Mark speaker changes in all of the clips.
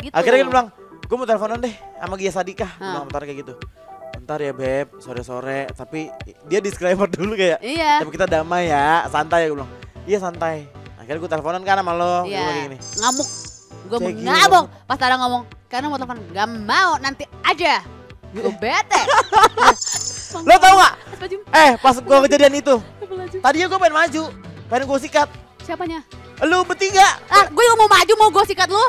Speaker 1: Gitu. Akhirnya gue bilang, gue mau teleponan deh sama Gia Sadika, bilang bentar kayak gitu. Bentar ya beb, sore-sore. Tapi dia disclaimer dulu kayak, iya. tapi kita damai ya, santai ya gue bilang. Iya santai. Akhirnya gue teleponan kan sama lo, iya. gue gini.
Speaker 2: Ngamuk, gue mau ngamuk. Pas Tara ngomong, karena mau telepon, gak mau, nanti aja. Gue bete. lo tau gak? Eh, pas gue
Speaker 1: kejadian itu, tadinya gue pengen maju, pengen gue sikat. Siapanya? Lu
Speaker 2: bertiga. Ah, gue mau maju mau gue sikat lu.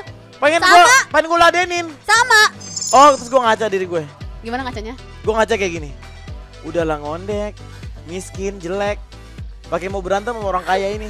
Speaker 2: Pengen sama. gua pengen gue ladenin. Sama.
Speaker 1: Oh, terus gue ngaca diri gue. Gimana ngacanya? gue ngaca kayak gini. Udahlah ngondek, miskin, jelek. Pakai mau berantem sama orang kaya ini.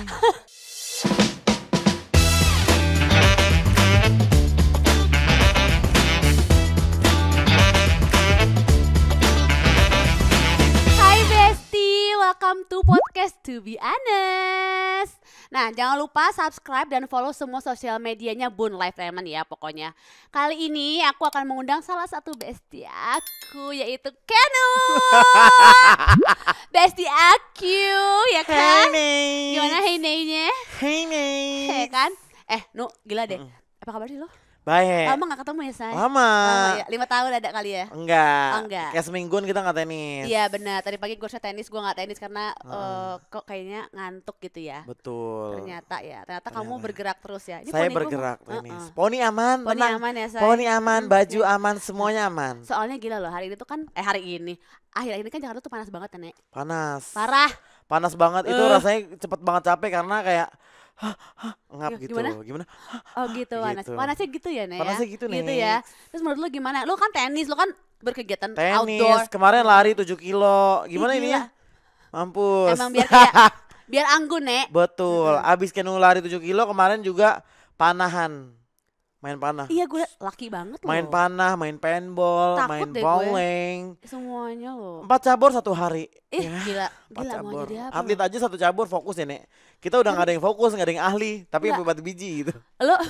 Speaker 2: Hai Besti, welcome to podcast To Be Honest. Nah, jangan lupa subscribe dan follow semua sosial medianya Bun Life Lemon ya pokoknya. Kali ini aku akan mengundang salah satu bestie aku yaitu Kenu. bestie aku ya kan? Hey, Gimana hey nay nya Hey Hey, kan? Eh, Nu, gila deh. Apa kabar sih lo?
Speaker 1: Baik. Lama gak ketemu ya, saya? Lama. ya. Lima tahun ada kali ya? Enggak. Oh, enggak. Kayak semingguan kita gak tenis.
Speaker 2: Iya benar. Tadi pagi gue tenis, gue gak tenis karena hmm. uh, kok kayaknya ngantuk gitu ya. Betul. Ternyata ya. Ternyata, Ternyata. kamu ya. bergerak terus ya. Ini Saya bergerak gua, tenis. Uh -uh. Poni
Speaker 1: aman, Poni tenang. aman ya, saya. Poni aman, baju aman, semuanya aman.
Speaker 2: Soalnya gila loh, hari ini tuh kan, eh hari ini. Akhir ini kan Jakarta tuh panas banget ya, Nek? Panas. Parah.
Speaker 1: Panas banget, uh. itu eh. rasanya cepet banget capek karena kayak hah, ngap iya, gitu. Gimana? gimana?
Speaker 2: oh gitu, panas. Gitu. Panasnya gitu ya, Nek. Panasnya gitu, nih. Gitu ya. Terus menurut lu gimana? Lu kan tenis, lu kan berkegiatan tenis, outdoor.
Speaker 1: kemarin lari tujuh kilo. Gimana ini ya? Mampus. Emang biar kayak
Speaker 2: biar anggun, Nek.
Speaker 1: Betul. Abis kenu lari tujuh kilo, kemarin juga panahan main panah. Iya
Speaker 2: gue laki banget Main
Speaker 1: panah, main paintball, Takut main bowling.
Speaker 2: Gue. Semuanya loh.
Speaker 1: Empat cabur satu hari.
Speaker 2: Ih, ya, gila. Empat gila, cabur. Mau jadi apa?
Speaker 1: Atlet aja satu cabur fokus ya, Nek. Kita udah nggak ada yang fokus, nggak ada yang ahli, tapi yang batu biji gitu.
Speaker 2: Lo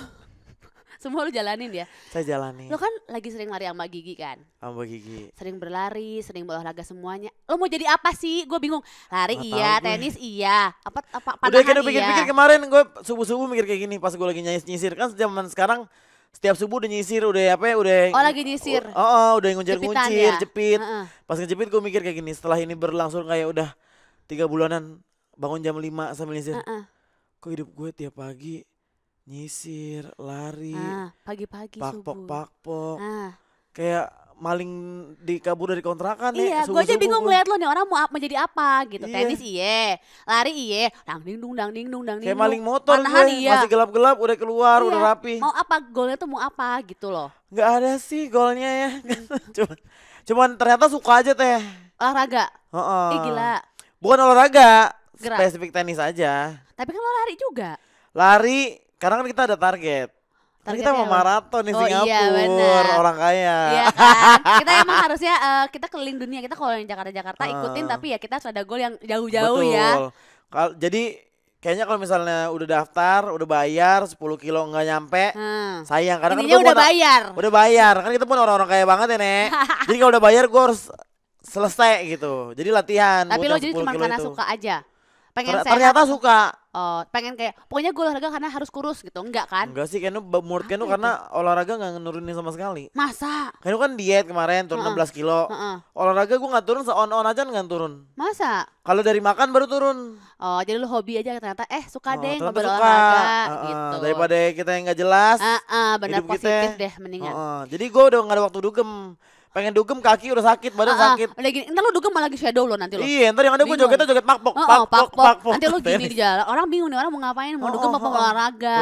Speaker 2: semua lu jalanin ya?
Speaker 1: Saya jalanin. Lo kan
Speaker 2: lagi sering lari sama Gigi kan?
Speaker 1: Sama Gigi.
Speaker 2: Sering berlari, sering berolahraga semuanya. Lo mau jadi apa sih? Gue bingung. Lari Nggak iya, tenis gue. iya, apa apa panahan Udah kayak pikir-pikir iya.
Speaker 1: kemarin gue subuh-subuh mikir kayak gini pas gue lagi nyisir kan zaman sekarang setiap subuh udah nyisir udah apa ya udah oh lagi nyisir oh, oh udah yang ngunjir ya? jepit uh -uh. pas ngejepit gue mikir kayak gini setelah ini berlangsung kayak udah tiga bulanan bangun jam lima sambil nyisir uh -uh. kok hidup gue tiap pagi nyisir lari ah, pagi-pagi uh, pagi -pagi pok subuh. pok uh. Ah. kayak maling di kabur dari kontrakan iya, ya. Iya, gue aja bingung ngeliat
Speaker 2: lo nih orang mau apa jadi apa gitu. Iya. Tenis iye, lari iye, dang ding dung dang ding dung dang ding. Kayak maling motor gue, iya. masih
Speaker 1: gelap-gelap udah keluar, iya. udah rapi. Mau
Speaker 2: apa golnya tuh mau apa gitu loh.
Speaker 1: Gak ada sih golnya ya. cuman, cuman ternyata suka aja teh. Olahraga. Heeh. Uh -uh. Ih gila. Bukan olahraga, spesifik tenis aja.
Speaker 2: Tapi kan lo lari juga.
Speaker 1: Lari, karena kan kita ada target tapi kita mau maraton di oh, iya, Singapura, iya, orang kaya. Iya
Speaker 2: kan? kita emang harusnya uh, kita keliling dunia. Kita kalau yang Jakarta-Jakarta uh, ikutin, tapi ya kita sudah gol yang jauh-jauh ya.
Speaker 1: Kal jadi kayaknya kalau misalnya udah daftar, udah bayar 10 kilo nggak nyampe, hmm. sayang karena kan udah bayar. Udah bayar. Kan kita pun orang-orang kaya banget ya, Nek. jadi kalau udah bayar gue harus selesai gitu. Jadi latihan. Tapi lo jadi cuma karena itu. suka
Speaker 2: aja. Pengen Ternyata sehat. Ternyata suka uh, pengen kayak pokoknya gue olahraga karena harus kurus gitu enggak kan enggak
Speaker 1: sih kan menurut kan karena olahraga nggak nurunin sama sekali
Speaker 2: masa
Speaker 1: kan kan diet kemarin turun uh-uh. 16 kilo uh-uh. olahraga gue nggak turun seon on aja nggak turun masa kalau dari makan baru turun
Speaker 2: oh jadi lu hobi aja ternyata eh suka oh, deh ngobrol olahraga uh-uh.
Speaker 1: gitu daripada kita yang nggak jelas uh-uh,
Speaker 2: benar positif kita. deh mendingan uh-uh.
Speaker 1: jadi gue udah nggak ada waktu dugem pengen dugem kaki udah sakit badan ah, sakit.
Speaker 2: Udah gini, ntar lu dugem malah lagi shadow lo nanti lo. Iya,
Speaker 1: ntar yang ada gue jogetnya joget pakpok, pak pakpok, pak pok Nanti lu gini
Speaker 2: di jalan, orang bingung nih orang mau ngapain, mau oh, dugem apa mau olahraga,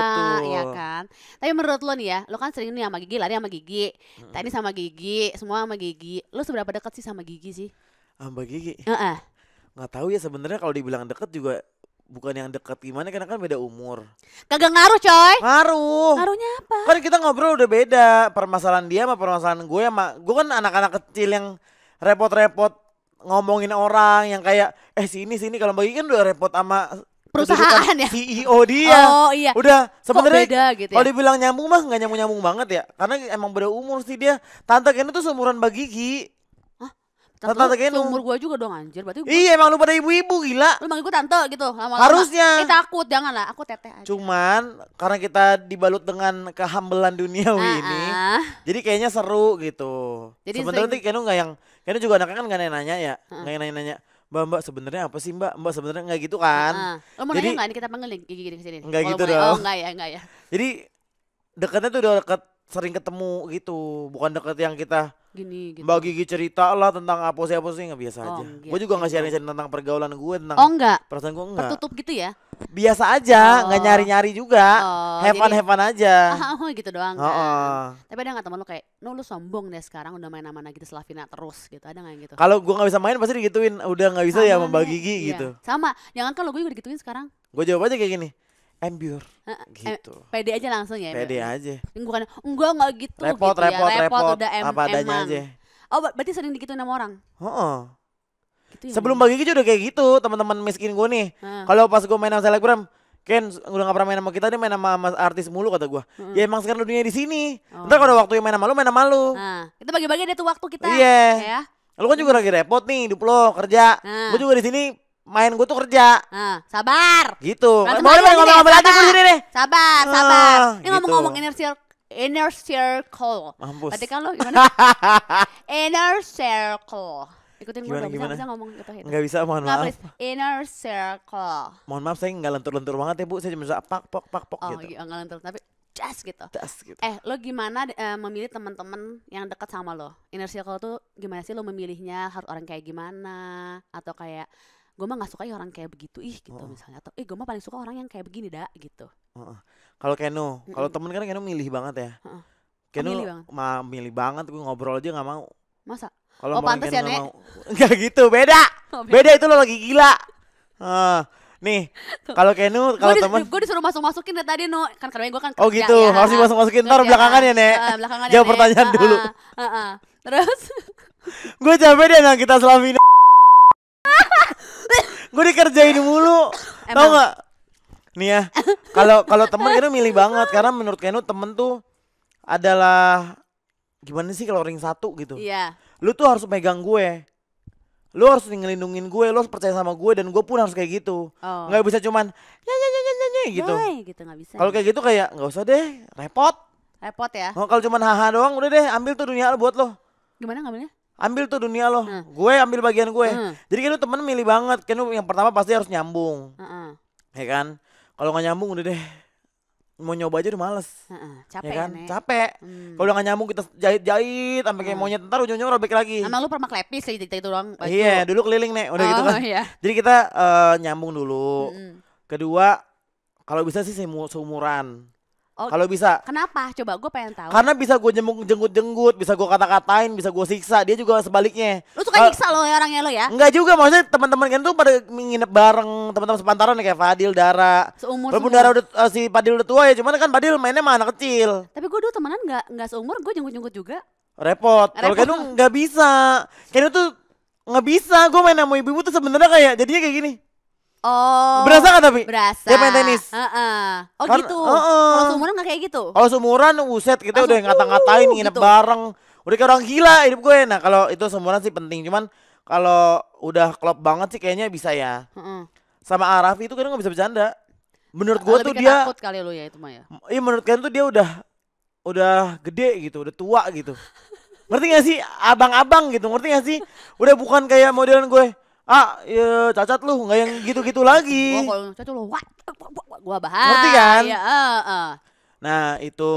Speaker 2: ya kan. Tapi menurut lo nih ya, lo kan sering nih sama gigi, lari sama gigi, tadi sama gigi, semua sama gigi. Lo seberapa dekat sih sama gigi sih?
Speaker 1: Sama gigi? Heeh. Uh -uh. Nggak tahu ya sebenarnya kalau dibilang deket juga bukan yang deket gimana karena kan beda umur. Kagak ngaruh coy. Ngaruh. Ngaruhnya apa? Kan kita ngobrol udah beda. Permasalahan dia sama permasalahan gue sama gue kan anak-anak kecil yang repot-repot ngomongin orang yang kayak eh sini sini kalau bagi kan udah repot sama perusahaan ya CEO dia oh iya udah sebenarnya gitu ya? kalau dibilang nyambung mah nggak nyambung nyambung banget ya karena emang beda umur sih dia tante Kena tuh seumuran bagi Gigi Tante, tante Umur
Speaker 2: gue juga dong anjir. Berarti gua... Iya emang lu pada ibu-ibu gila. Lu manggil gue tante gitu. Lama Harusnya. kita eh, takut jangan lah. Aku teteh
Speaker 1: aja. Cuman karena kita dibalut dengan kehambelan duniawi uh ini. Ah. Jadi kayaknya seru gitu. Jadi Sebenernya sering... nanti gak yang. kayaknya juga anaknya kan gak nanya-nanya ya. Uh ah. Gak nanya-nanya. Mbak Mbak sebenarnya apa sih Mbak Mbak sebenarnya gak gitu kan? Uh, lo mau Jadi, nanya
Speaker 2: nggak? Ini kita panggil gigi gini kesini. gitu oh, dong. Oh nggak ya nggak ya.
Speaker 1: Jadi deketnya tuh udah deket sering ketemu gitu, bukan deket yang kita
Speaker 2: gini gitu. Mbak
Speaker 1: Gigi cerita lah tentang apa sih apa sih nggak biasa oh, aja. gue juga nggak sharing sharing tentang pergaulan gue tentang oh, enggak. perasaan gue enggak. Tertutup gitu ya? Biasa aja, nggak oh. nyari nyari juga. Oh, have fun have fun aja. oh, gitu doang. Oh, kan. oh.
Speaker 2: Tapi ada nggak teman lu kayak, no lu sombong deh sekarang udah main mana gitu final terus gitu ada nggak gitu? Kalau
Speaker 1: gue nggak bisa main pasti digituin, udah nggak bisa ya Sama ya Mbak Gigi iya. gitu.
Speaker 2: Sama, jangan kan lo gue juga digituin sekarang.
Speaker 1: Gue jawab aja kayak gini embur,
Speaker 2: gitu. Pede aja langsung ya. Pede aja. Bukan enggak enggak gitu repot, gitu ya. repot, ya. Repot, repot udah em apa adanya emang. aja. Oh, berarti sering digituin sama orang? Heeh. Gitu ya Sebelum
Speaker 1: bagi gitu udah kayak gitu, teman-teman miskin gue nih. Hmm. Kalau pas gue main sama selebgram, Ken udah gak pernah main sama kita dia main sama mas artis mulu kata gue. Hmm. Ya emang sekarang dunia di sini. Oh. Ntar kalau waktu yang main sama lu main sama lu.
Speaker 2: Nah, kita bagi-bagi deh tuh waktu kita. Iya. Yeah.
Speaker 1: Lu kan juga lagi repot nih hidup lo kerja. Nah. Gue juga di sini main gue tuh kerja. Nah,
Speaker 2: sabar.
Speaker 1: Gitu. Langsung Boleh ngomong-ngomong lagi gue sini deh. Sabar, ah, sabar. Ini gitu. ngomong-ngomong inner
Speaker 2: circle inner circle. Mampus. Berarti kan lo gimana? inner circle. Ikutin gue dong, bisa, bisa ngomong gitu. Gak bisa, mohon maaf. Inner circle.
Speaker 1: Mohon maaf, saya nggak lentur-lentur banget ya, Bu. Saya cuma bisa pak, pok, pak, pok oh, gitu. Oh, nggak
Speaker 2: lentur. Tapi just gitu. Just gitu. Eh, lo gimana uh, memilih teman-teman yang dekat sama lo? Inner circle tuh gimana sih lo memilihnya? Harus orang kayak gimana? Atau kayak gue mah nggak suka ya orang kayak begitu ih gitu oh. misalnya atau eh gue mah paling suka orang yang kayak begini dah gitu
Speaker 1: oh. kalau Keno kalau temen kan Keno milih banget ya uh Keno mah banget. milih banget gue ngobrol aja nggak mau masa
Speaker 2: kalau oh, pantas ya nek nggak
Speaker 1: gitu beda. Oh, beda beda itu lo lagi gila uh. Nih, kalau Kenu, kalau temen. gue
Speaker 2: disuruh masuk-masukin dari tadi, no. Kan karena gue kan oh, kerja, Oh gitu, ya, harus masuk-masukin ntar belakangan ya, Nek. Uh, belakangan
Speaker 1: ya, Jawab pertanyaan dulu. Terus? gue capek deh nah kita selama ini gue dikerjain mulu Emang? tau gak nih ya kalau kalau temen Keno milih banget karena menurut Keno temen tuh adalah gimana sih kalau ring satu gitu iya lu tuh harus megang gue lu harus ngelindungin gue lu harus percaya sama gue dan gue pun harus kayak gitu oh. nggak bisa cuman nyanyi
Speaker 2: nyanyi nyanyi gitu gitu kalau kayak gitu
Speaker 1: kayak nggak usah deh repot
Speaker 2: repot ya kalau
Speaker 1: cuman haha doang udah deh ambil tuh dunia lu buat lo gimana ngambilnya ambil tuh dunia lo, hmm. gue ambil bagian gue. Hmm. Jadi kan lu temen milih banget, kan lu yang pertama pasti harus nyambung, hmm. ya kan? Kalau nggak nyambung udah deh, mau nyoba aja udah males, hmm. capek kan? Kan ya kan? Capek. Hmm. Kalau nggak nyambung kita jahit-jahit sampai kayak hmm. monyet, ntar ujung-ujungnya robek lagi. Emang
Speaker 2: lu pernah klepis sih itu doang? Baju.
Speaker 1: Iya, dulu keliling nih, udah oh, gitu kan. Iya. Jadi kita uh, nyambung dulu. Hmm. Kedua, kalau bisa sih seumuran.
Speaker 2: Oh, kalau bisa. Kenapa? Coba gue pengen tahu. Karena
Speaker 1: bisa gue jenguk jenggut jenggut, bisa gue kata-katain, bisa gue siksa. Dia juga sebaliknya.
Speaker 2: Lu suka uh, lo ya orangnya lo ya? Enggak
Speaker 1: juga, maksudnya teman-teman kan tuh pada nginep bareng teman-teman sepantaran kayak Fadil, Dara.
Speaker 2: Seumur. Walaupun Dara udah
Speaker 1: uh, si Fadil udah tua ya, cuman kan Fadil mainnya mah anak kecil.
Speaker 2: Tapi gue dulu temenan nggak nggak seumur, gue jenggut-jenggut juga.
Speaker 1: Repot. Kalau Kenu nggak bisa. Kayaknya tuh nggak bisa. Gue main sama ibu-ibu tuh sebenarnya kayak jadinya kayak gini.
Speaker 2: Oh. Berasa
Speaker 1: gak tapi? Berasa. Dia main tenis. Uh
Speaker 2: -uh. Oh Karena, gitu. Uh -uh. Kalau seumuran gak kayak gitu?
Speaker 1: Kalau seumuran uset kita Langsung, udah ngata-ngatain uh, nginep gitu. bareng. Udah kayak orang gila hidup gue. Nah kalau itu seumuran sih penting. Cuman kalau udah klop banget sih kayaknya bisa ya. Uh -uh. Sama Araf itu kan gak bisa bercanda. Menurut gue oh, tuh dia takut
Speaker 2: kali lu ya itu mah ya.
Speaker 1: Iya menurut kalian tuh dia udah udah gede gitu, udah tua gitu. ngerti gak sih abang-abang gitu ngerti gak sih udah bukan kayak
Speaker 2: modelan gue ah
Speaker 1: ya cacat lu nggak yang gitu-gitu lagi.
Speaker 2: Gua kalau cacat lu Gua bahas. Ngerti kan? Iya, uh, uh.
Speaker 1: Nah, itu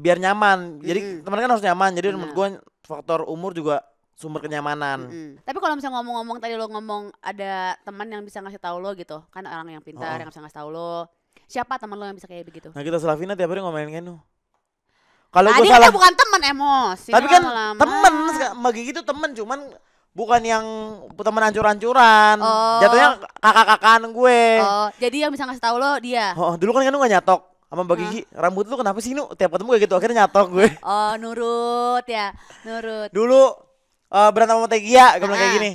Speaker 1: biar nyaman. Jadi mm teman kan harus nyaman. Jadi menurut gua faktor umur juga sumber kenyamanan. Mm-hmm.
Speaker 2: Tapi kalau misalnya ngomong-ngomong tadi lo ngomong ada teman yang bisa ngasih tau lo gitu, kan orang yang pintar oh. yang bisa ngasih tau lo. Siapa teman lo yang bisa kayak begitu? Nah kita
Speaker 1: Slavina tiap hari ngomelin kan gitu. Kalau gue salah bukan
Speaker 2: teman emosi. Tapi kan teman
Speaker 1: bagi gitu teman cuman bukan yang teman ancur-ancuran. Oh. Jatuhnya kakak-kakan gue. Oh,
Speaker 2: jadi yang bisa ngasih tahu lo dia.
Speaker 1: Oh, dulu kan kan gak nyatok sama Mbak Gigi, Hmm. rambut lu kenapa sih Nu? Tiap ketemu kayak gitu akhirnya nyatok gue.
Speaker 2: Oh, nurut ya, nurut.
Speaker 1: Dulu uh, berantem sama Tegia, gue bilang kayak gini.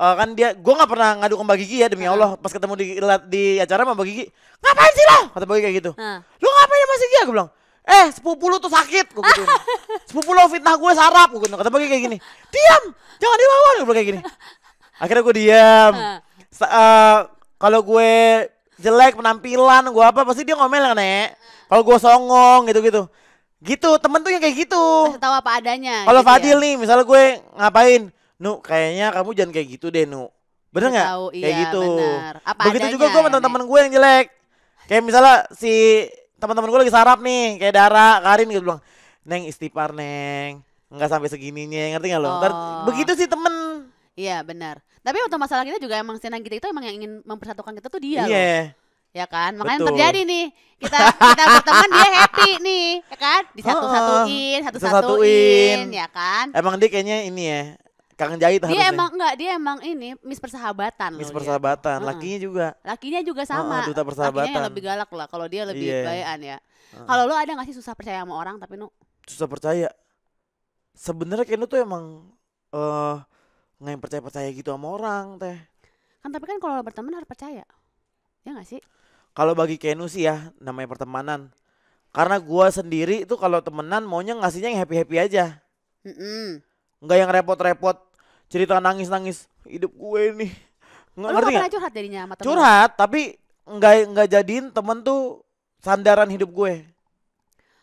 Speaker 1: Uh, kan dia, gue nggak pernah ngadu ke Mbak Gigi ya demi hmm. Allah. Pas ketemu di di acara sama Mbak Gigi, ngapain sih lo? Kata Mbak Gigi kayak gitu. Hmm. Ah. Lu ngapain sama Gigi? Gue bilang, eh sepupu lu tuh sakit gue gitu. sepupu lu fitnah gue sarap gue gitu. kata kayak gini diam jangan dibawa gue kayak gini akhirnya gue diam uh, kalau gue jelek penampilan gue apa pasti dia ngomel kan nek kalau gue songong gitu gitu gitu temen
Speaker 2: tuh yang kayak gitu tahu apa adanya kalau gitu ya. Fadil ya? nih
Speaker 1: misalnya gue ngapain nu kayaknya kamu jangan kayak gitu deh nu bener nggak kayak iya, gitu bener. Apa begitu adanya, juga gue sama temen-temen gue yang jelek kayak misalnya si teman-teman gue lagi sarap nih kayak Dara, Karin gitu bilang, "Neng istighfar, Neng." nggak sampai segininya, ngerti nggak lo? Oh.
Speaker 2: begitu sih temen Iya, benar. Tapi untuk masalah kita juga emang senang kita itu emang yang ingin mempersatukan kita tuh dia yeah. loh. Ya kan? Makanya Betul. terjadi nih. Kita kita berteman dia happy nih, ya kan? Disatu-satuin, satu-satuin, ya kan? Emang
Speaker 1: dia kayaknya ini ya, kangen Jahit harusnya. Dia emang
Speaker 2: enggak, dia emang ini Miss Persahabatan Miss
Speaker 1: Persahabatan, lakinya juga.
Speaker 2: Lakinya juga sama. Uh, duta persahabatan. Lakinya yang lebih galak lah kalau dia lebih yeah. bayaan ya. Uh. Kalau lu ada gak sih susah percaya sama orang tapi nu
Speaker 1: susah percaya. Sebenarnya Keno tuh emang eh uh, nggak yang percaya percaya gitu sama orang teh.
Speaker 2: Kan tapi kan kalau berteman harus percaya. Ya gak sih?
Speaker 1: Kalau bagi Kenu sih ya namanya pertemanan. Karena gua sendiri tuh kalau temenan maunya ngasihnya yang happy-happy aja. Mm -mm. Nggak yang repot-repot cerita nangis-nangis hidup gue ini Nggak ngerti gak?
Speaker 2: curhat jadinya sama temen? Curhat,
Speaker 1: tapi nggak nggak jadiin temen tuh sandaran hidup gue.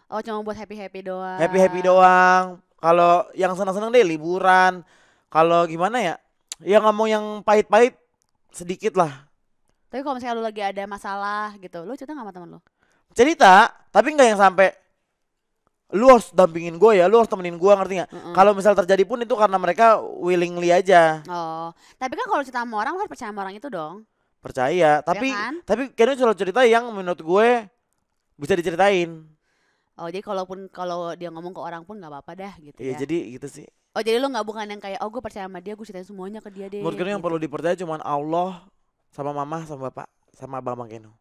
Speaker 2: Oh, cuma buat happy-happy doang. Happy-happy
Speaker 1: doang. Kalau yang senang-senang deh liburan. Kalau gimana ya? yang ngomong yang pahit-pahit sedikit lah.
Speaker 2: Tapi kalau misalnya lu lagi ada masalah gitu, lu cerita gak sama temen lu?
Speaker 1: Cerita, tapi nggak yang sampai lu harus dampingin gue ya, lu harus temenin gue ngerti nggak? Mm -mm. Kalau misal terjadi pun itu karena mereka willingly aja.
Speaker 2: Oh, tapi kan kalau cerita sama orang lu harus percaya sama orang itu dong.
Speaker 1: Percaya, ya tapi kan? tapi kayaknya cerita cerita yang menurut gue bisa diceritain.
Speaker 2: Oh jadi kalaupun kalau dia ngomong ke orang pun nggak apa-apa dah gitu iya, ya. Iya jadi gitu sih. Oh jadi lu nggak bukan yang kayak oh gue percaya sama dia gue ceritain semuanya ke dia deh. Menurut gue gitu. yang
Speaker 1: perlu dipercaya cuma Allah sama mama sama bapak sama abang Keno.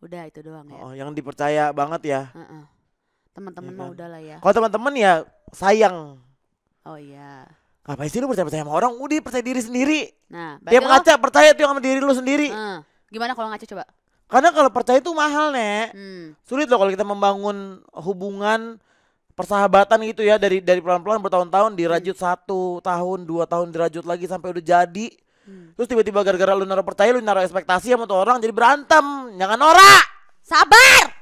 Speaker 2: Udah itu doang ya.
Speaker 1: Oh yang dipercaya banget ya. Mm
Speaker 2: -mm teman-teman ya kan? udah lah ya
Speaker 1: kalau teman-teman ya sayang oh iya apa sih lu percaya percaya sama orang udah percaya diri sendiri
Speaker 2: nah Dia ngaca
Speaker 1: lo... percaya tuh sama diri lu sendiri
Speaker 2: Hmm. gimana kalau ngaca coba
Speaker 1: karena kalau percaya itu mahal nek hmm. sulit loh kalau kita membangun hubungan persahabatan gitu ya dari dari pelan-pelan bertahun-tahun dirajut hmm. satu tahun dua tahun dirajut lagi sampai udah jadi hmm. terus tiba-tiba gara-gara lu naruh percaya lu naruh ekspektasi sama tuh orang jadi berantem jangan ora
Speaker 2: sabar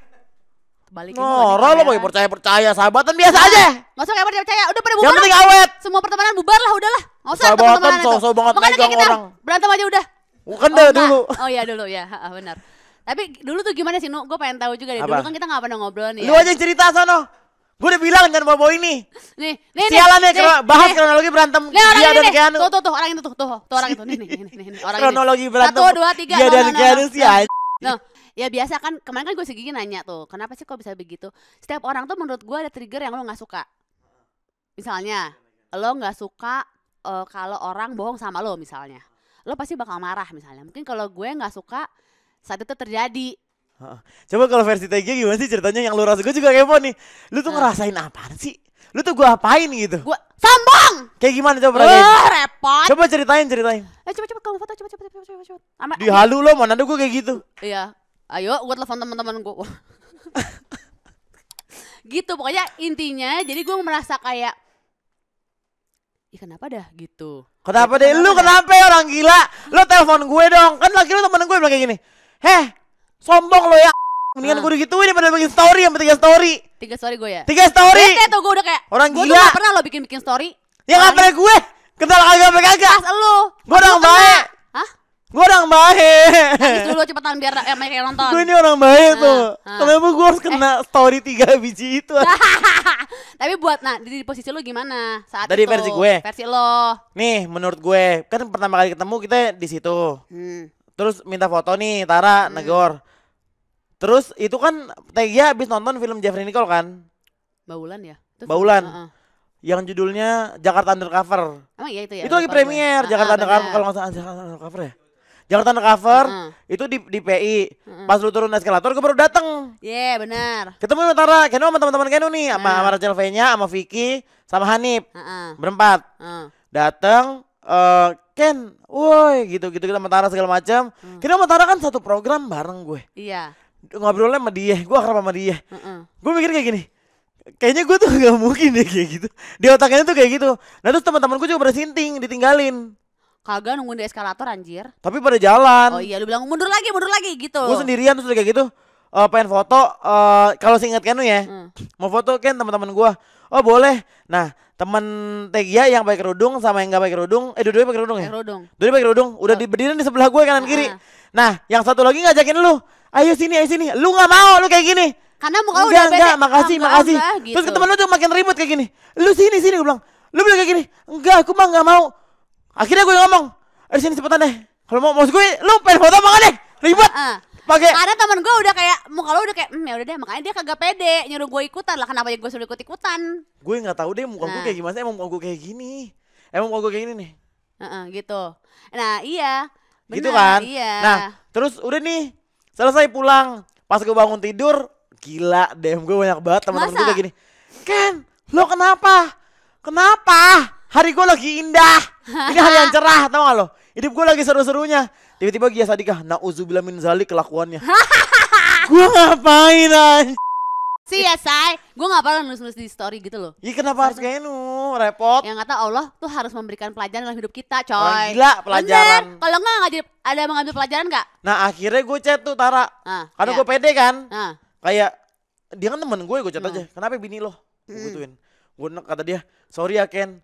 Speaker 1: balikin Oh, lo mau percaya percaya sahabatan
Speaker 2: biasa nah, aja. Gak usah kayak percaya percaya, udah pada bubar. Yang penting awet. Semua pertemanan bubar lah, udahlah. Gak usah sahabatan so, so
Speaker 1: banget Makanya kayak kita orang.
Speaker 2: berantem aja udah.
Speaker 1: Bukan oh, dulu.
Speaker 2: Oh iya dulu ya, benar. Tapi dulu tuh gimana sih, Nu? Gue pengen tahu juga deh. Dulu kan kita gak pernah ngobrol nih. Lu ya. aja cerita
Speaker 1: sono. Gue udah bilang jangan bawa ini.
Speaker 2: Nih, nih, Sialan nih, nih, bahas nih. kronologi berantem nih, dia dan kian Keanu. Tuh, tuh, tuh, orang itu tuh, tuh, tuh orang itu. Nih, nih,
Speaker 1: nih, nih, orang kronologi ini. berantem. Satu, dua, tiga. Dia dan kian Keanu sih.
Speaker 2: Nah ya biasa kan kemarin kan gue segini nanya tuh kenapa sih kok bisa begitu setiap orang tuh menurut gue ada trigger yang lo nggak suka misalnya lo nggak suka uh, kalau orang bohong sama lo misalnya lo pasti bakal marah misalnya mungkin kalau gue nggak suka saat itu terjadi
Speaker 1: Coba kalau versi TG gimana sih ceritanya yang lo rasa gue juga kepo nih. lo tuh ngerasain apaan sih? Lu tuh gue apain gitu? Gue sombong. Kayak gimana coba lagi Uh, repot. Coba ceritain ceritain.
Speaker 2: Eh coba coba kamu foto coba coba coba coba. coba. Ama, Di halu
Speaker 1: lo mau tuh gue kayak gitu.
Speaker 2: Iya, ayo gue telepon teman-teman gue gitu pokoknya intinya jadi gue merasa kayak Ih kenapa dah gitu Kenapa gitu,
Speaker 1: deh kenapa lu kenapa ya orang gila Lu telepon gue dong Kan lagi lu temen gue bilang kayak gini Heh sombong lo ya Mendingan ah. gue digituin daripada bikin story yang tiga story
Speaker 2: Tiga story gue ya Tiga story Bete tuh gue udah kayak Orang gila Gue pernah lo bikin-bikin story
Speaker 1: Ya gak pernah gue Kenal agak-agak Pas lu Gue orang baik Gue orang baik. Nangis dulu
Speaker 2: cepetan biar eh, mereka yang nonton. Gue ini orang baik tuh. Nah.
Speaker 1: Kenapa gue harus eh. kena eh. story tiga biji itu?
Speaker 2: Tapi buat nah di posisi lu gimana saat Dari itu? versi gue. Versi lo.
Speaker 1: Nih menurut gue kan pertama kali ketemu kita di situ. Hmm. Terus minta foto nih Tara hmm. negor. Terus itu kan Tegia habis nonton film Jeffrey Nicole kan? Baulan ya. Terus Baulan. Uh -uh yang judulnya Jakarta Undercover.
Speaker 2: Emang iya itu ya. Itu lagi premier ah, Jakarta ah, Undercover kalau nggak salah Jakarta Undercover
Speaker 1: ya. Jakarta Undercover uh itu di di PI. Uh Pas lu turun eskalator gue baru dateng.
Speaker 2: Iya, yeah, benar.
Speaker 1: Ketemu sama Tara, Keno sama teman-teman Keno nih, sama uh. Mm. sama Rachel v sama Vicky, sama Hanif. Uh Berempat. Mm. dateng. Datang uh, eh, Ken, woi gitu-gitu kita sama Tara segala macam. Hmm. Kita sama Tara kan satu program bareng gue. Iya. Ngobrolnya sama dia, gue akrab sama dia. Mm -mm. Gue mikir kayak gini, kayaknya gue tuh gak mungkin deh kayak gitu di otaknya tuh kayak gitu nah terus teman-teman gue juga pada sinting ditinggalin
Speaker 2: Kagak nungguin di eskalator anjir.
Speaker 1: Tapi pada jalan. Oh iya, lu bilang
Speaker 2: mundur lagi, mundur lagi gitu. Gue sendirian
Speaker 1: terus kayak gitu. Uh, pengen foto uh, kalau seingat Kenu ya. Hmm. Mau foto kan teman-teman gua. Oh, boleh. Nah, temen Tegia yang pakai kerudung sama yang gak pakai kerudung eh dua-duanya pakai kerudung ya kerudung dua-duanya pakai kerudung udah oh. di di sebelah gue kanan kiri ah. nah yang satu lagi ngajakin lu ayo sini ayo sini lu nggak mau lu kayak gini
Speaker 2: karena muka enggak, udah enggak, makasih, enggak, makasih. Enggak, enggak, gitu. Terus ke gitu. temen lu
Speaker 1: tuh makin ribut kayak gini. Lu sini sini gue bilang. Lu bilang kayak gini. Enggak, aku mah nggak mau akhirnya gue ngomong eh sini cepetan deh kalau mau mau gue lu pengen foto makan deh ribet uh, uh.
Speaker 2: pakai ada temen gue udah kayak mau kalau udah kayak hmm ya udah deh makanya dia kagak pede nyuruh gue ikutan lah kenapa ya gue suruh ikut ikutan
Speaker 1: gue nggak tahu deh muka nah. gue kayak gimana emang muka gue kayak gini emang muka gue kayak gini nih
Speaker 2: uh, uh, gitu nah iya bener, gitu kan iya. nah
Speaker 1: terus udah nih selesai pulang pas gue bangun tidur gila emang gue banyak banget teman gue kayak gini Ken lo kenapa kenapa hari gue lagi indah ini hari yang cerah tau gak lo Hidup gue lagi seru-serunya Tiba-tiba Gia Sadikah Na'udzubillah min zalik kelakuannya Gue ngapain anj
Speaker 2: Si ya say Gue gak pernah nulis-nulis di story gitu loh iya kenapa harus kayak nu Repot Yang kata Allah tuh harus memberikan pelajaran dalam hidup kita coy Orang gila pelajaran Kalau enggak gak jadi, ada mengambil pelajaran gak?
Speaker 1: Nah akhirnya gue chat tuh Tara nah, Karena ya. gue pede kan nah. Kayak Dia kan temen gue gue chat nah. aja Kenapa bini lo Gue hmm. gituin Gue kata dia Sorry ya Ken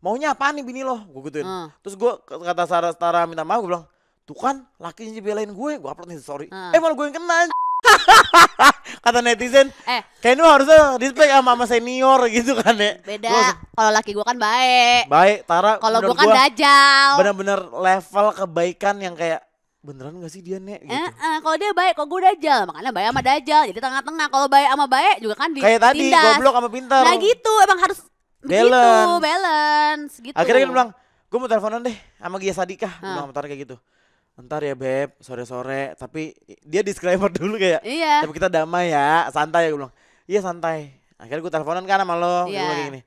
Speaker 1: maunya apa nih bini lo gue gituin hmm. terus gue kata Sarah Sarah minta maaf gue bilang tuh kan laki lakinya belain gue gue upload nih sorry hmm. eh malah gue yang kena kata netizen eh lu harusnya display sama sama senior gitu kan ya
Speaker 2: beda kalau laki gue kan baik
Speaker 1: baik Tara kalau gue kan dajal bener-bener level kebaikan yang kayak beneran gak sih dia nek gitu.
Speaker 2: Eh, eh, kalau dia baik kalau gue dajal makanya baik sama dajal jadi tengah-tengah kalau baik sama baik juga kan kayak tadi goblok sama pintar nah gitu emang harus Gitu, balance. Gitu, balance gitu. Akhirnya dia bilang,
Speaker 1: gue mau teleponan deh sama Gia Sadika. Hmm. Bilang bentar kayak gitu. Ntar ya Beb, sore-sore. Tapi dia disclaimer dulu kayak. Iya. Tapi kita damai ya, santai ya gue bilang. Iya santai. Akhirnya gue teleponan kan sama lo. Yeah. Gue gini.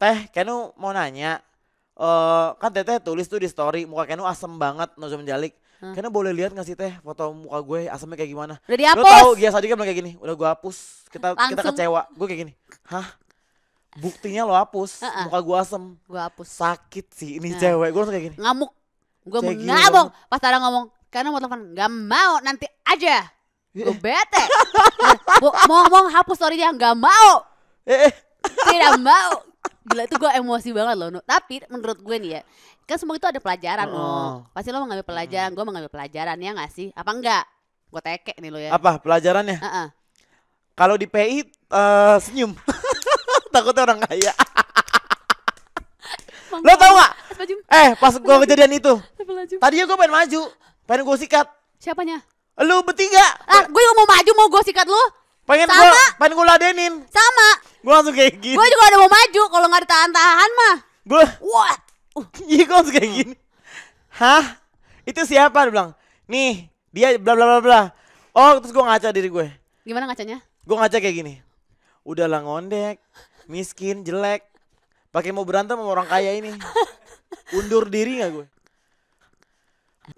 Speaker 1: Teh, Kenu mau nanya. Uh, kan teteh tulis tuh di story muka Kenu asem banget Nozum Jalik. Hmm. Kenu boleh lihat gak sih teh foto muka gue asemnya kayak gimana? Udah dihapus. Lo tau Gia Sadika bilang kayak gini. Udah gue hapus. Kita kita kecewa. Gue kayak gini. Hah? buktinya lo hapus uh-uh. muka gue asem gue hapus sakit sih ini uh. cewek gue kayak gini
Speaker 2: ngamuk gue ngamuk pas ada ngomong karena mau telepon gak mau nanti aja iya. gue bete mau ngomong hapus storynya gak mau eh, eh. tidak mau gila itu gue emosi banget loh tapi menurut gue nih ya kan semua itu ada pelajaran oh. loh pasti lo mengambil pelajaran hmm. gue mengambil pelajaran ya nggak sih apa enggak gue teke nih lo ya apa pelajarannya uh-uh.
Speaker 1: kalau di PI uh, eh, senyum takutnya orang kaya
Speaker 2: lo tau gak eh pas gue kejadian itu Tadi
Speaker 1: gue pengen maju pengen gue sikat siapanya lu bertiga
Speaker 2: ah gue mau maju mau gue sikat lu pengen gue pengen gue ladenin sama gue langsung kayak gini gue juga udah mau maju kalau nggak ditahan-tahan mah gue what uh. iya gua langsung kayak hmm. gini
Speaker 1: hah itu siapa dia bilang nih dia bla bla bla bla oh terus gue ngaca diri gue gimana ngacanya gue ngaca kayak gini udahlah ngondek miskin, jelek. Pakai mau berantem sama orang kaya ini. Undur diri gak gue?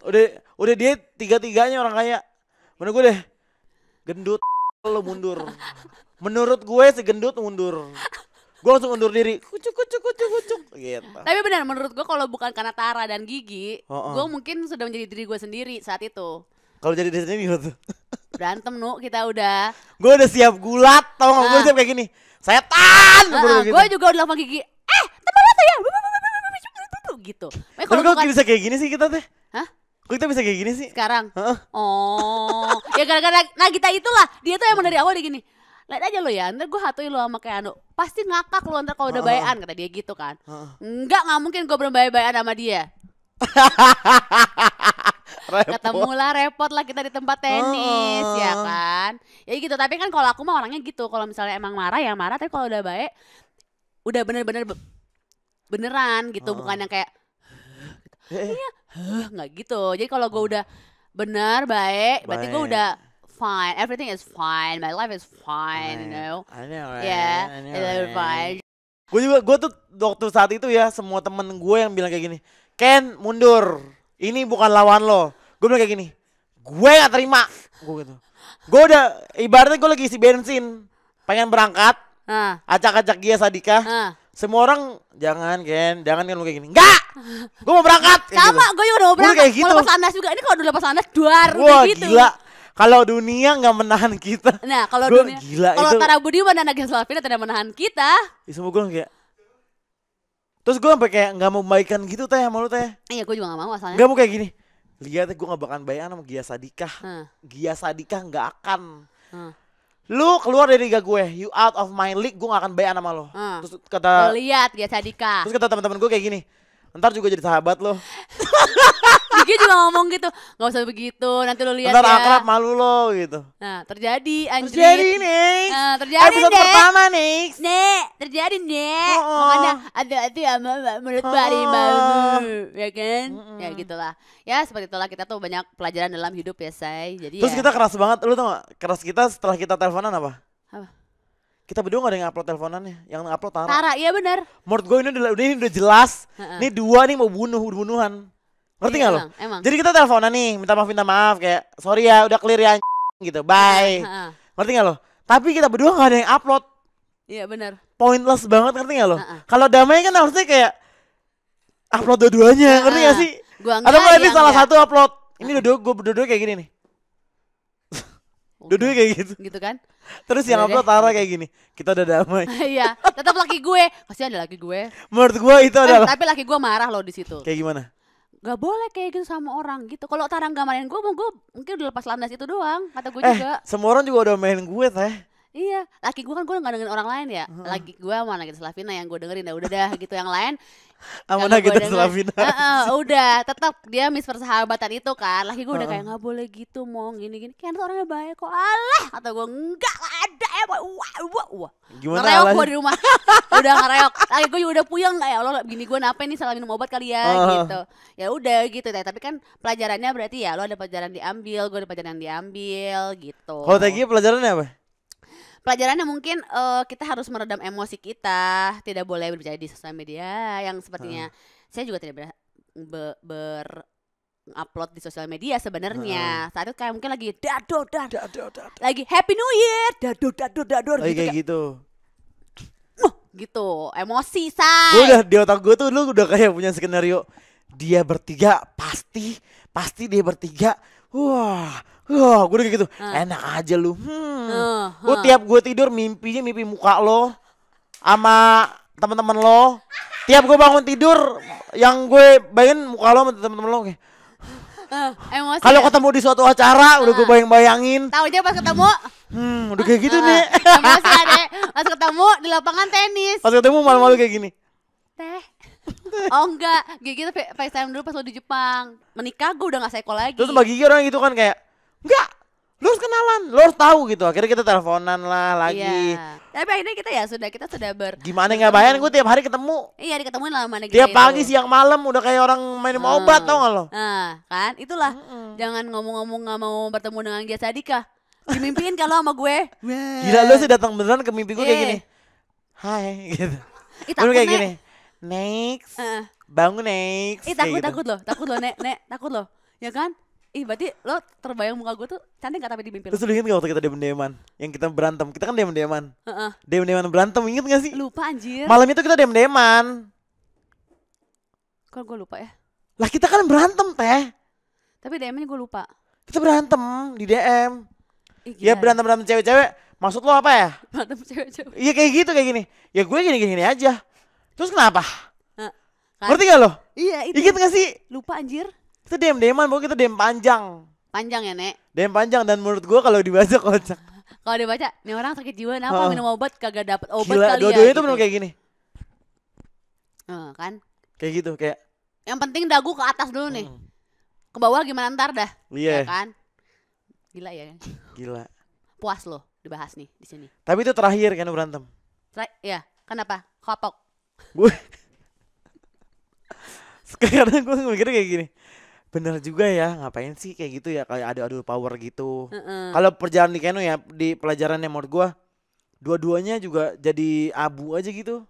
Speaker 1: Udah udah dia tiga-tiganya orang kaya. Mana gue deh? Gendut lo mundur. Menurut gue si gendut mundur. Gue langsung mundur diri. Kucuk kucuk kucuk kucuk gitu. Tapi
Speaker 2: benar menurut gue kalau bukan karena Tara dan Gigi, oh, oh. gue mungkin sudah menjadi diri gue sendiri saat itu.
Speaker 1: Kalau jadi diri sendiri gimana tuh?
Speaker 2: Berantem nu kita udah.
Speaker 1: Gue udah siap gulat, tau gak? Gue nah. siap kayak gini setan uh, gitu. gue
Speaker 2: juga udah lama gigi eh teman apa ya gitu tapi kok bukan... bisa
Speaker 1: kayak gini sih kita teh hah Kok kita bisa kayak gini sih?
Speaker 2: Sekarang. uh. Oh. ya gara-gara nah kita itulah. Dia tuh emang dari awal dia gini. Lihat aja lo ya, ntar gue hatuin lo sama kayak Anu. Pasti ngakak lo ntar kalau udah uh, bayan kata dia gitu kan. Enggak, nggak mungkin gue belum bayan sama dia. repot. ketemu lah repot lah kita di tempat tenis oh. ya kan ya gitu tapi kan kalau aku mah orangnya gitu kalau misalnya emang marah ya marah tapi kalau udah baik udah bener-bener beneran gitu oh. bukan yang kayak eh. iya nggak gitu jadi kalau gue udah bener baik, baik. berarti gue udah fine everything is fine my life is fine, you know I know yeah it's fine
Speaker 1: gue juga gue tuh waktu saat itu ya semua temen gue yang bilang kayak gini Ken mundur ini bukan lawan lo gue bilang kayak gini gue gak terima gue gitu gue udah ibaratnya gue lagi isi bensin pengen berangkat uh. acak-acak dia sadika Uh. semua orang jangan Ken jangan kan lo kayak gini enggak gue mau berangkat sama gitu. gue juga
Speaker 2: udah mau berangkat kayak gitu. Kalo lepas andas juga ini kalau udah pas andas duar Wah, gitu gila
Speaker 1: kalau dunia nggak menahan kita
Speaker 2: nah kalau dunia gila kalau Tara Budi mana Nagin Slavina tidak menahan kita
Speaker 1: ya, semua gue kayak Terus gue sampai kayak nggak mau baikan gitu teh sama lu teh.
Speaker 2: Iya, gue juga gak mau asalnya. Gak mau kayak
Speaker 1: gini. Lihat gue gak bakalan bayar sama Gia Sadikah. Hmm. Gia Sadikah gak akan. Hmm. Lu keluar dari liga gue, you out of my league, gue gak akan bayar sama lo. Hmm. Terus kata
Speaker 2: lihat Gia Sadikah. Terus
Speaker 1: kata teman-teman gue kayak gini. Ntar juga jadi sahabat lo.
Speaker 2: dia juga ngomong gitu nggak usah begitu nanti lo lihat Ntar ya. akrab
Speaker 1: malu lo gitu
Speaker 2: nah terjadi anjir terjadi nih nah, uh, terjadi episode nek. pertama nih nek terjadi nek oh, oh. makanya ada itu ya menurut bari oh. ya kan mm -mm. ya gitulah ya seperti itulah kita tuh banyak pelajaran dalam hidup ya say jadi terus ya. kita keras banget
Speaker 1: lu tau gak keras kita setelah kita teleponan apa apa kita berdua gak ada yang upload teleponannya yang upload Tara Tara iya benar menurut gue ini udah, ini udah jelas uh ini dua nih mau bunuh bunuhan Ngerti iya, nggak lo? Jadi kita teleponan nih, minta maaf minta maaf kayak sorry ya udah clear ya gitu. Bye. Iya, ngerti nggak lo? Tapi kita berdua nggak ada yang upload. Iya benar. Pointless banget ngerti nggak lo? Kalau damai kan harusnya kayak upload dua-duanya, ngerti gak sih?
Speaker 2: Gua Atau kalau ini salah satu
Speaker 1: upload. Ini dua gue berdua kayak gini nih. dua kayak gitu.
Speaker 2: Gitu kan? Terus yang upload Tara kayak
Speaker 1: gini. Kita udah damai.
Speaker 2: Iya, tetap laki gue. Pasti ada laki gue.
Speaker 1: Menurut gue itu eh, adalah. Tapi
Speaker 2: laki gue marah loh di situ. Kayak gimana? gak boleh kayak gitu sama orang gitu kalau tarang gak mainin gue mungkin udah lepas landas itu doang kata gue eh, juga
Speaker 1: semua orang juga udah main gue teh
Speaker 2: Iya, laki gue kan gue gak dengerin orang lain ya. Lagi Laki gue sama Nagita Slavina yang gue dengerin udah ya udah dah gitu yang lain.
Speaker 1: Sama Nagita Slavina. Uh,
Speaker 2: uh, udah, tetap dia miss persahabatan itu kan. Laki gue udah kayak nggak boleh gitu mau gini-gini. Kan orangnya baik kok. Allah, atau gue enggak ada ya. Wah, wah, wah. wah. ngereok gue di rumah. udah ngereok. Laki gue udah puyeng kayak Allah gini gue nape nih salah minum obat kali ya uh. gitu. Ya udah gitu ya. Tapi kan pelajarannya berarti ya lo ada pelajaran diambil, gue ada pelajaran diambil gitu. Kalau tadi pelajarannya apa? pelajarannya mungkin uh, kita harus meredam emosi kita tidak boleh berbicara di sosial media yang sepertinya hmm. saya juga tidak ber, ber, ber upload di sosial media sebenarnya. Hmm. Saat itu kayak mungkin lagi dadu dadu, dado, lagi Happy New Year, dadu dadu dadu. oh, gitu. Kayak gitu. Uh, gitu. Emosi, say.
Speaker 1: udah di otak gue tuh lu udah kayak punya skenario dia bertiga pasti pasti dia bertiga wah Wah, gue udah kayak gitu. Uh. Enak aja lu. Hmm.
Speaker 2: Uh, Gue tiap
Speaker 1: gue tidur mimpinya mimpi muka lo sama teman-teman lo. Tiap gue bangun tidur yang gue bayangin muka lo sama teman-teman lo kayak
Speaker 2: Uh, Kalau ya? ketemu di suatu acara uh, udah gue bayang-bayangin. Tahu aja pas ketemu.
Speaker 1: Hmm, udah kayak gitu uh, nih.
Speaker 2: Emosi Pas ketemu di lapangan tenis. Pas ketemu malu-malu kayak gini. Teh. oh enggak, Gigi tuh FaceTime dulu pas lo di Jepang. Menikah gue udah gak psycho lagi. Terus sama Gigi
Speaker 1: orang gitu kan kayak,
Speaker 2: enggak, lo harus kenalan,
Speaker 1: lo harus tahu gitu. Akhirnya kita teleponan lah lagi.
Speaker 2: Iya. Tapi akhirnya kita ya sudah, kita sudah ber.
Speaker 1: Gimana nggak bayangin gue tiap hari ketemu.
Speaker 2: Iya, diketemuin lah mana gitu. Tiap pagi, siang,
Speaker 1: malam udah kayak orang main hmm. obat tau gak lo? Nah,
Speaker 2: kan itulah. Hmm. Jangan ngomong-ngomong nggak mau bertemu dengan Gia Sadika. Dimimpiin kalau sama gue. Gila lo sih
Speaker 1: datang beneran ke mimpi gue kayak iya. gini. Hai gitu.
Speaker 2: Itu kayak gini
Speaker 1: next uh. bangun next Ih, takut gitu. takut
Speaker 2: loh takut loh nek nek takut loh ya kan Ih berarti lo terbayang muka gue tuh cantik gak tapi di mimpi lo? Terus lu inget
Speaker 1: gak waktu kita diem Demon Yang kita berantem, kita kan Demon Demon uh-uh. diem berantem, inget gak sih?
Speaker 2: Lupa anjir Malam itu kita Demon
Speaker 1: Demon
Speaker 2: Kok gue lupa ya?
Speaker 1: Lah kita kan berantem teh
Speaker 2: Tapi DM-nya gue lupa
Speaker 1: Kita berantem di DM Iya berantem-berantem cewek-cewek Maksud lo apa ya?
Speaker 2: Berantem cewek-cewek Iya
Speaker 1: kayak gitu kayak gini Ya gue gini-gini aja Terus kenapa? Uh,
Speaker 2: kan? Ngerti gak lo? Iya itu. Ingat gak sih? Lupa anjir.
Speaker 1: itu dem deman, pokoknya kita dem panjang.
Speaker 2: Panjang ya nek.
Speaker 1: dem panjang dan menurut gua kalau dibaca kocak.
Speaker 2: Kalau dibaca, nih orang sakit jiwa, kenapa oh. minum obat kagak dapet obat Gila, kali dua ya? itu gitu. kayak gini. Uh, kan? Kayak gitu, kayak. Yang penting dagu ke atas dulu nih. Hmm. Ke bawah gimana ntar dah? Iya. Yeah. kan? Gila ya. Gila. Puas loh dibahas nih di sini.
Speaker 1: Tapi itu terakhir kan berantem.
Speaker 2: Terakhir, iya. kenapa? Kapok gue
Speaker 1: sekarang gue mikirnya kayak gini bener juga ya ngapain sih kayak gitu ya kayak ada adu power gitu mm kalau perjalanan di keno ya di pelajaran yang menurut gue dua-duanya juga jadi abu aja gitu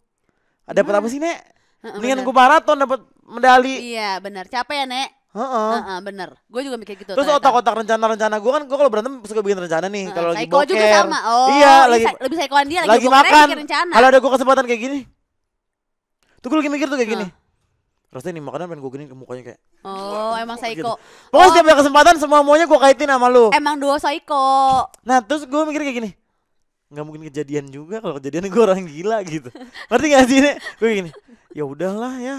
Speaker 1: ada dapat apa sih nek
Speaker 2: dengan mendingan gue maraton dapat medali iya bener capek ya nek Heeh. Uh-uh. bener. Gue juga mikir gitu. Terus
Speaker 1: otak-otak rencana-rencana gue kan gue kalau berantem suka bikin rencana nih. Uh, kalau lagi boker. juga sama. Oh, iya, lagi,
Speaker 2: lebih sekoan dia lagi, lagi makan. Kalau ada
Speaker 1: gue kesempatan kayak gini, Tuh gue lagi mikir tuh kayak gini. Rasanya nih makanan pengen gue gini ke mukanya kayak
Speaker 2: Oh emang saiko, Pokoknya oh. setiap ada oh. kesempatan semua maunya gue kaitin sama lu Emang dua saiko.
Speaker 1: Nah terus gue mikir kayak gini nggak mungkin kejadian juga kalau kejadian gue orang gila gitu ngerti gak sih ini gue gini ya udahlah ya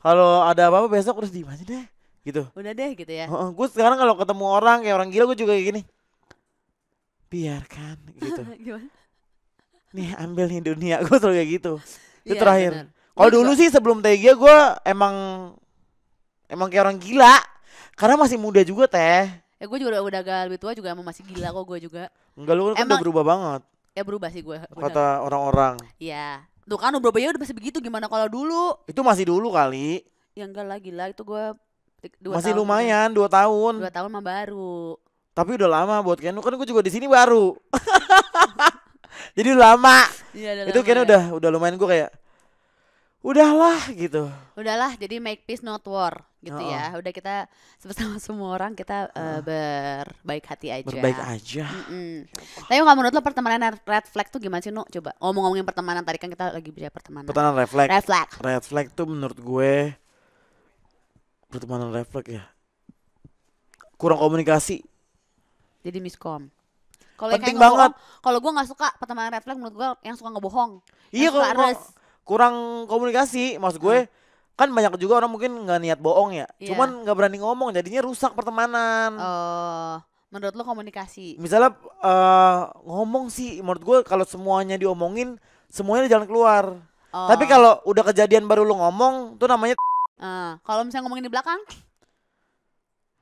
Speaker 1: kalau ada apa-apa besok udah diem aja deh gitu
Speaker 2: udah deh gitu ya uh,
Speaker 1: gue sekarang kalau ketemu orang kayak orang gila gue juga kayak gini biarkan gitu nih ambil nih dunia gue selalu kayak gitu itu iya, terakhir bener kalau gitu. dulu sih sebelum TG gue emang emang kayak orang gila. Karena masih muda juga teh.
Speaker 2: Ya eh, gue juga udah, udah agak lebih tua juga emang masih gila kok gue juga.
Speaker 1: Enggak lu kan emang, udah berubah banget.
Speaker 2: Ya berubah sih gue. Kata orang-orang. Iya. Tuh kan udah ya udah masih begitu gimana kalau dulu?
Speaker 1: Itu masih dulu kali.
Speaker 2: Ya enggak lah gila itu gue dua masih tahun lumayan
Speaker 1: dua tahun. Dua tahun
Speaker 2: mah baru.
Speaker 1: Tapi udah lama buat Kenu kan gue juga di sini baru. Jadi lama.
Speaker 2: Iya, udah itu lama, Kenu ya. udah
Speaker 1: udah lumayan gue kayak udahlah gitu.
Speaker 2: Udahlah, jadi make peace not war gitu oh. ya. Udah kita sebesar semua orang kita uh, berbaik hati aja. Berbaik aja. Mm -mm. Tapi nggak menurut lo pertemanan red flag tuh gimana sih, No? Coba ngomong-ngomongin pertemanan tadi kan kita lagi bicara pertemanan. Pertemanan red flag. Red flag.
Speaker 1: Red flag tuh menurut gue pertemanan red flag ya. Kurang komunikasi.
Speaker 2: Jadi miskom. Kalau penting banget. Kalau gue nggak suka pertemanan red flag menurut gue yang suka ngebohong.
Speaker 1: Iya kalau kurang komunikasi maksud gue hmm. kan banyak juga orang mungkin nggak niat bohong ya yeah. cuman nggak berani ngomong jadinya rusak pertemanan uh,
Speaker 2: menurut lo komunikasi misalnya
Speaker 1: uh, ngomong sih menurut gue kalau semuanya diomongin semuanya jalan keluar
Speaker 2: uh. tapi oh. kalau
Speaker 1: udah kejadian baru lo ngomong tuh namanya
Speaker 2: uh, kalau misalnya ngomongin di belakang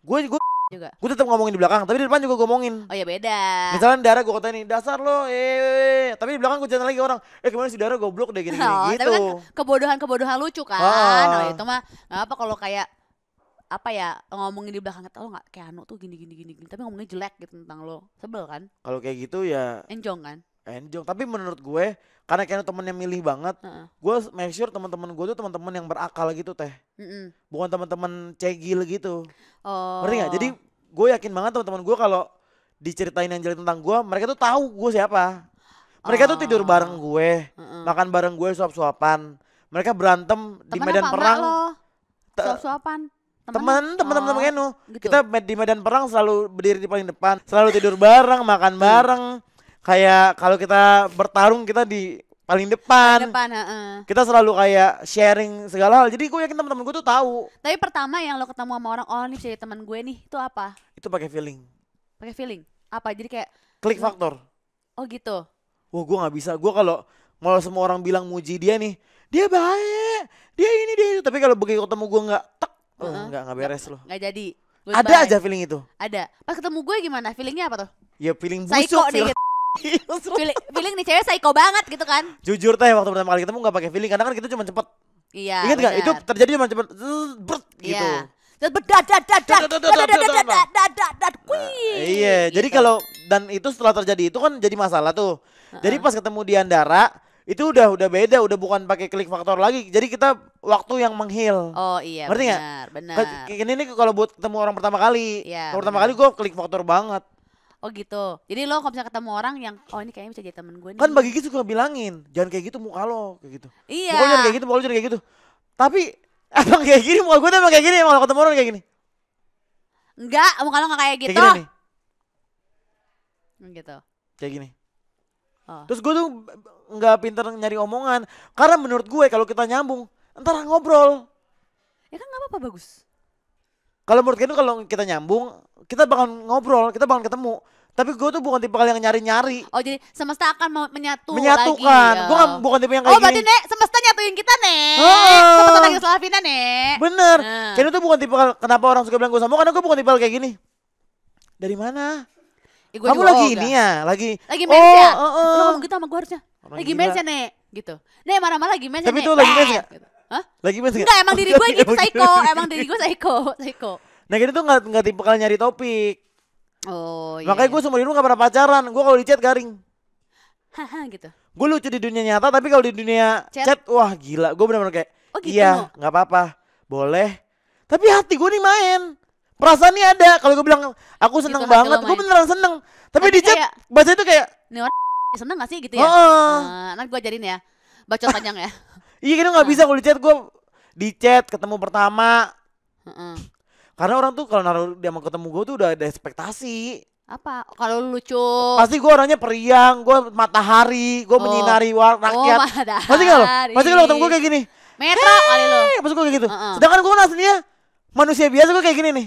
Speaker 2: gue gue juga.
Speaker 1: Gue tetap ngomongin di belakang, tapi di depan juga gue ngomongin. Oh ya beda. Misalnya Dara gue kata dasar lo, eh, eh, eh, eh, tapi di belakang gue jalan lagi orang, eh kemarin si Dara goblok deh gini-gini oh, gitu. Tapi kan kebodohan-kebodohan lucu kan. Ah. Oh, itu mah
Speaker 2: apa kalau kayak apa ya ngomongin di belakang lo nggak kayak Anu tuh gini gini gini gini tapi ngomongnya jelek gitu tentang lo sebel kan
Speaker 1: kalau kayak gitu ya enjong kan Enjong. Tapi menurut gue karena temen temennya milih banget, uh gue make sure teman-teman gue tuh teman-teman yang berakal gitu teh, mm -mm. bukan teman-teman cegil gitu.
Speaker 2: Oh. Ngerti gak? Jadi
Speaker 1: gue yakin banget teman-teman gue kalau diceritain yang jelek tentang gue, mereka tuh tahu gue siapa. Mereka oh. tuh tidur oh. bareng gue, mm -mm. makan bareng gue suap-suapan. Mereka berantem temen di medan perang.
Speaker 2: Suap-suapan
Speaker 1: Temen, temen-temen temen, oh, gitu. kita di medan perang selalu berdiri di paling depan selalu tidur bareng makan bareng kayak kalau kita bertarung kita di paling depan. depan, uh-uh. Kita selalu kayak sharing segala hal. Jadi gue yakin teman-teman gue tuh tahu.
Speaker 2: Tapi pertama yang lo ketemu sama orang, oh nih jadi teman gue nih, itu apa?
Speaker 1: Itu pakai feeling.
Speaker 2: Pakai feeling. Apa? Jadi kayak
Speaker 1: klik faktor. Oh gitu. Wah, gue nggak bisa. Gue kalau mau semua orang bilang muji dia nih, dia baik, dia ini dia itu. Tapi kalau begitu ketemu gue nggak tek, uh -huh. nggak nggak beres loh.
Speaker 2: Nggak jadi. Good ada bye. aja feeling itu. Ada. Pas ketemu gue gimana? Feelingnya apa tuh?
Speaker 1: Ya feeling busuk. Psycho
Speaker 2: feeling, feeling nih cewek psycho banget gitu kan
Speaker 1: jujur teh waktu pertama kali ketemu nggak pakai feeling karena kan kita cuma cepet
Speaker 2: iya ingat nggak itu
Speaker 1: terjadi cuma cepet brut gitu Iya, jadi kalau dan itu setelah terjadi itu kan jadi masalah tuh. Jadi pas ketemu di Andara, itu udah udah beda udah bukan pakai klik faktor lagi jadi kita waktu yang menghil
Speaker 2: oh iya ngerti nggak benar
Speaker 1: ini kalau buat ketemu orang pertama kali iya, pertama kali gue klik faktor banget
Speaker 2: Oh gitu. Jadi lo kalau bisa ketemu orang yang oh ini kayaknya bisa jadi temen gue kan nih. Kan bagi
Speaker 1: gitu suka bilangin, jangan kayak gitu muka lo kayak gitu. Iya. Pokoknya kayak gitu, pokoknya kayak gitu. Tapi emang kayak gini muka gue tuh emang kayak gini emang ketemu orang kayak gini.
Speaker 2: Enggak, muka lo gak kayak gitu. Kayak gini nih. Gitu.
Speaker 1: Kayak gini. Oh. Terus gue tuh nggak pinter nyari omongan karena menurut gue ya, kalau kita nyambung entar ngobrol. Ya kan nggak apa-apa bagus. Kalau menurut gue kalau kita nyambung, kita bakal ngobrol, kita bakal ketemu. Tapi gue tuh bukan tipe kali yang nyari-nyari.
Speaker 2: Oh jadi semesta akan mau menyatu Menyatukan. Lagi, gue kan
Speaker 1: bukan tipe yang kayak oh, gini. Oh berarti Nek, semesta nyatuin kita Nek. Oh. Semesta lagi
Speaker 2: selafina Nek.
Speaker 1: Bener. Nah. Kayaknya tuh bukan tipe kenapa orang suka bilang gue sama karena gue bukan tipe kayak gini. Dari mana?
Speaker 2: Eh, Kamu lagi ini
Speaker 1: ya, lagi lagi mens oh, ya. Uh, uh. Lu ngomong
Speaker 2: gitu sama gue harusnya. Orang lagi mens ya Nek, gitu. Nek marah-marah lagi mens Tapi ya, Tapi tuh lagi mens ya. Gitu. Hah?
Speaker 1: Lagi main gitu, Enggak, emang diri gue gitu, psycho. Emang diri gue
Speaker 2: psycho, psycho.
Speaker 1: Nah, gitu tuh gak, gak tipe kali nyari topik.
Speaker 2: Oh, iya. Makanya iya. gue
Speaker 1: seumur hidup gak pernah pacaran. Gue kalau di chat garing. Haha gitu. Gue lucu di dunia nyata, tapi kalau di dunia chat? chat, wah gila. Gue bener-bener kayak, oh, gitu iya, nggak apa-apa, boleh. Tapi hati gue nih main. Perasaan nih ada. Kalau gue bilang, aku gitu, seneng gitu, banget. Gue beneran seneng. Tapi, di chat,
Speaker 2: kayak, itu kayak, nih orang seneng gak sih gitu ya? Oh. Uh, nanti gue ajarin ya. Bacot panjang ya.
Speaker 1: Iya kita gitu, nggak bisa kalau di chat gue di chat ketemu pertama. mm Karena orang tuh kalau naruh dia mau ketemu gue tuh udah ada ekspektasi.
Speaker 2: Apa? Kalau lucu. Pasti gue
Speaker 1: orangnya periang, gue matahari, gue oh. menyinari oh, rakyat. Pasti kalau, pasti kalau ketemu gue kayak gini.
Speaker 2: Metro hey! kali lo. Maksud gue kayak gitu. Uh-uh.
Speaker 1: Sedangkan gue aslinya manusia biasa gue kayak gini nih.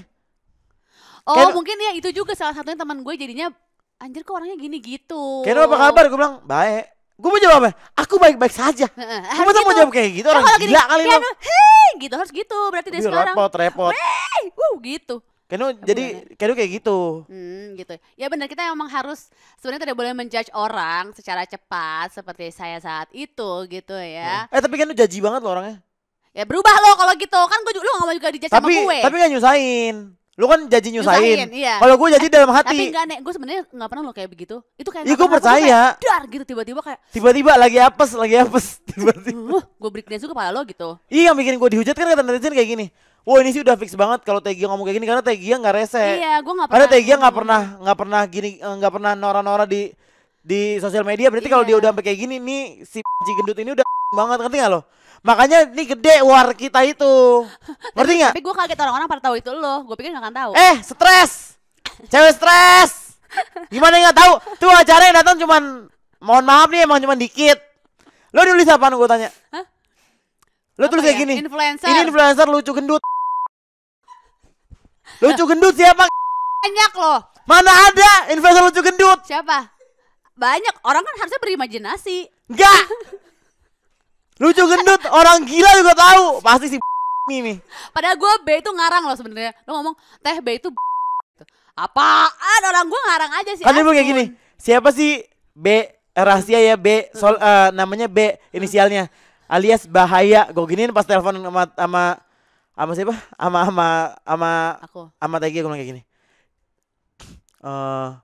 Speaker 2: Oh kayak, mungkin ya itu juga salah satunya teman gue jadinya anjir kok orangnya gini gitu. Kira apa kabar? Gue bilang
Speaker 1: baik. Gue mau jawab apa? Aku baik-baik saja. Kamu tuh gitu. mau jawab kayak gitu orang gila gini, kali lo.
Speaker 2: Hei, gitu harus gitu. Berarti dia sekarang. Repot, repot. Hei, wuh, gitu.
Speaker 1: Keno jadi Keno kayak gitu.
Speaker 2: Hmm, gitu. Ya benar kita emang harus sebenarnya tidak boleh menjudge orang secara cepat seperti saya saat itu gitu ya.
Speaker 1: Iya. Eh tapi kan Keno jaji banget lo orangnya.
Speaker 2: Ya berubah lo kalau gitu kan gue juga lo gak mau juga dijudge tapi, sama gue. Tapi
Speaker 1: gak nyusahin. Lu kan janji nyusahin. nyusahin iya. Kalau gue janji eh, dalam hati. Tapi enggak
Speaker 2: nek, gue sebenarnya enggak pernah lo kayak begitu. Itu kayak Iya, gue percaya. dar gitu tiba-tiba kayak
Speaker 1: tiba-tiba lagi apes, lagi apes tiba-tiba.
Speaker 2: Uh, gue break dance kepala lo gitu.
Speaker 1: Iya, yang bikin gue dihujat kan kata netizen kayak gini. Wah ini sih udah fix banget kalau Tegia ngomong kayak gini karena Tegia nggak rese. Iya, gue nggak pernah. Karena Tegia nggak pernah nggak pernah gini eh, nggak pernah nora-nora di di sosial media. Berarti iya. kalau dia iya. udah sampai kayak gini nih si gendut ini udah banget ngerti nggak lo? Makanya ini gede war kita itu. Ngerti nggak? Tapi
Speaker 2: gue kaget orang-orang pada tahu itu lo. Gue pikir nggak akan tahu. Eh,
Speaker 1: stres. Cewek stres. Gimana nggak tahu? Tuh acara yang datang cuman mohon maaf nih emang cuman dikit. Lo nulis apa gue tanya? Hah? Lo tulis kayak ya? gini. Influencer. Ini influencer lucu gendut.
Speaker 2: Lucu gendut siapa? Banyak loh. Mana ada influencer lucu gendut? Siapa? Banyak. Orang kan harusnya berimajinasi. Enggak.
Speaker 1: Lucu gendut, orang gila juga tahu. Pasti si ini.
Speaker 2: Padahal gue B itu ngarang loh sebenarnya. Lo ngomong teh B itu gitu. apaan orang gue ngarang aja sih. Kan kayak gini.
Speaker 1: Siapa sih B eh, rahasia ya B sol uh, namanya B inisialnya alias bahaya. Gue giniin pas telepon sama sama sama siapa? Sama sama sama aku. Sama Tegi gue kayak gini. Eh uh,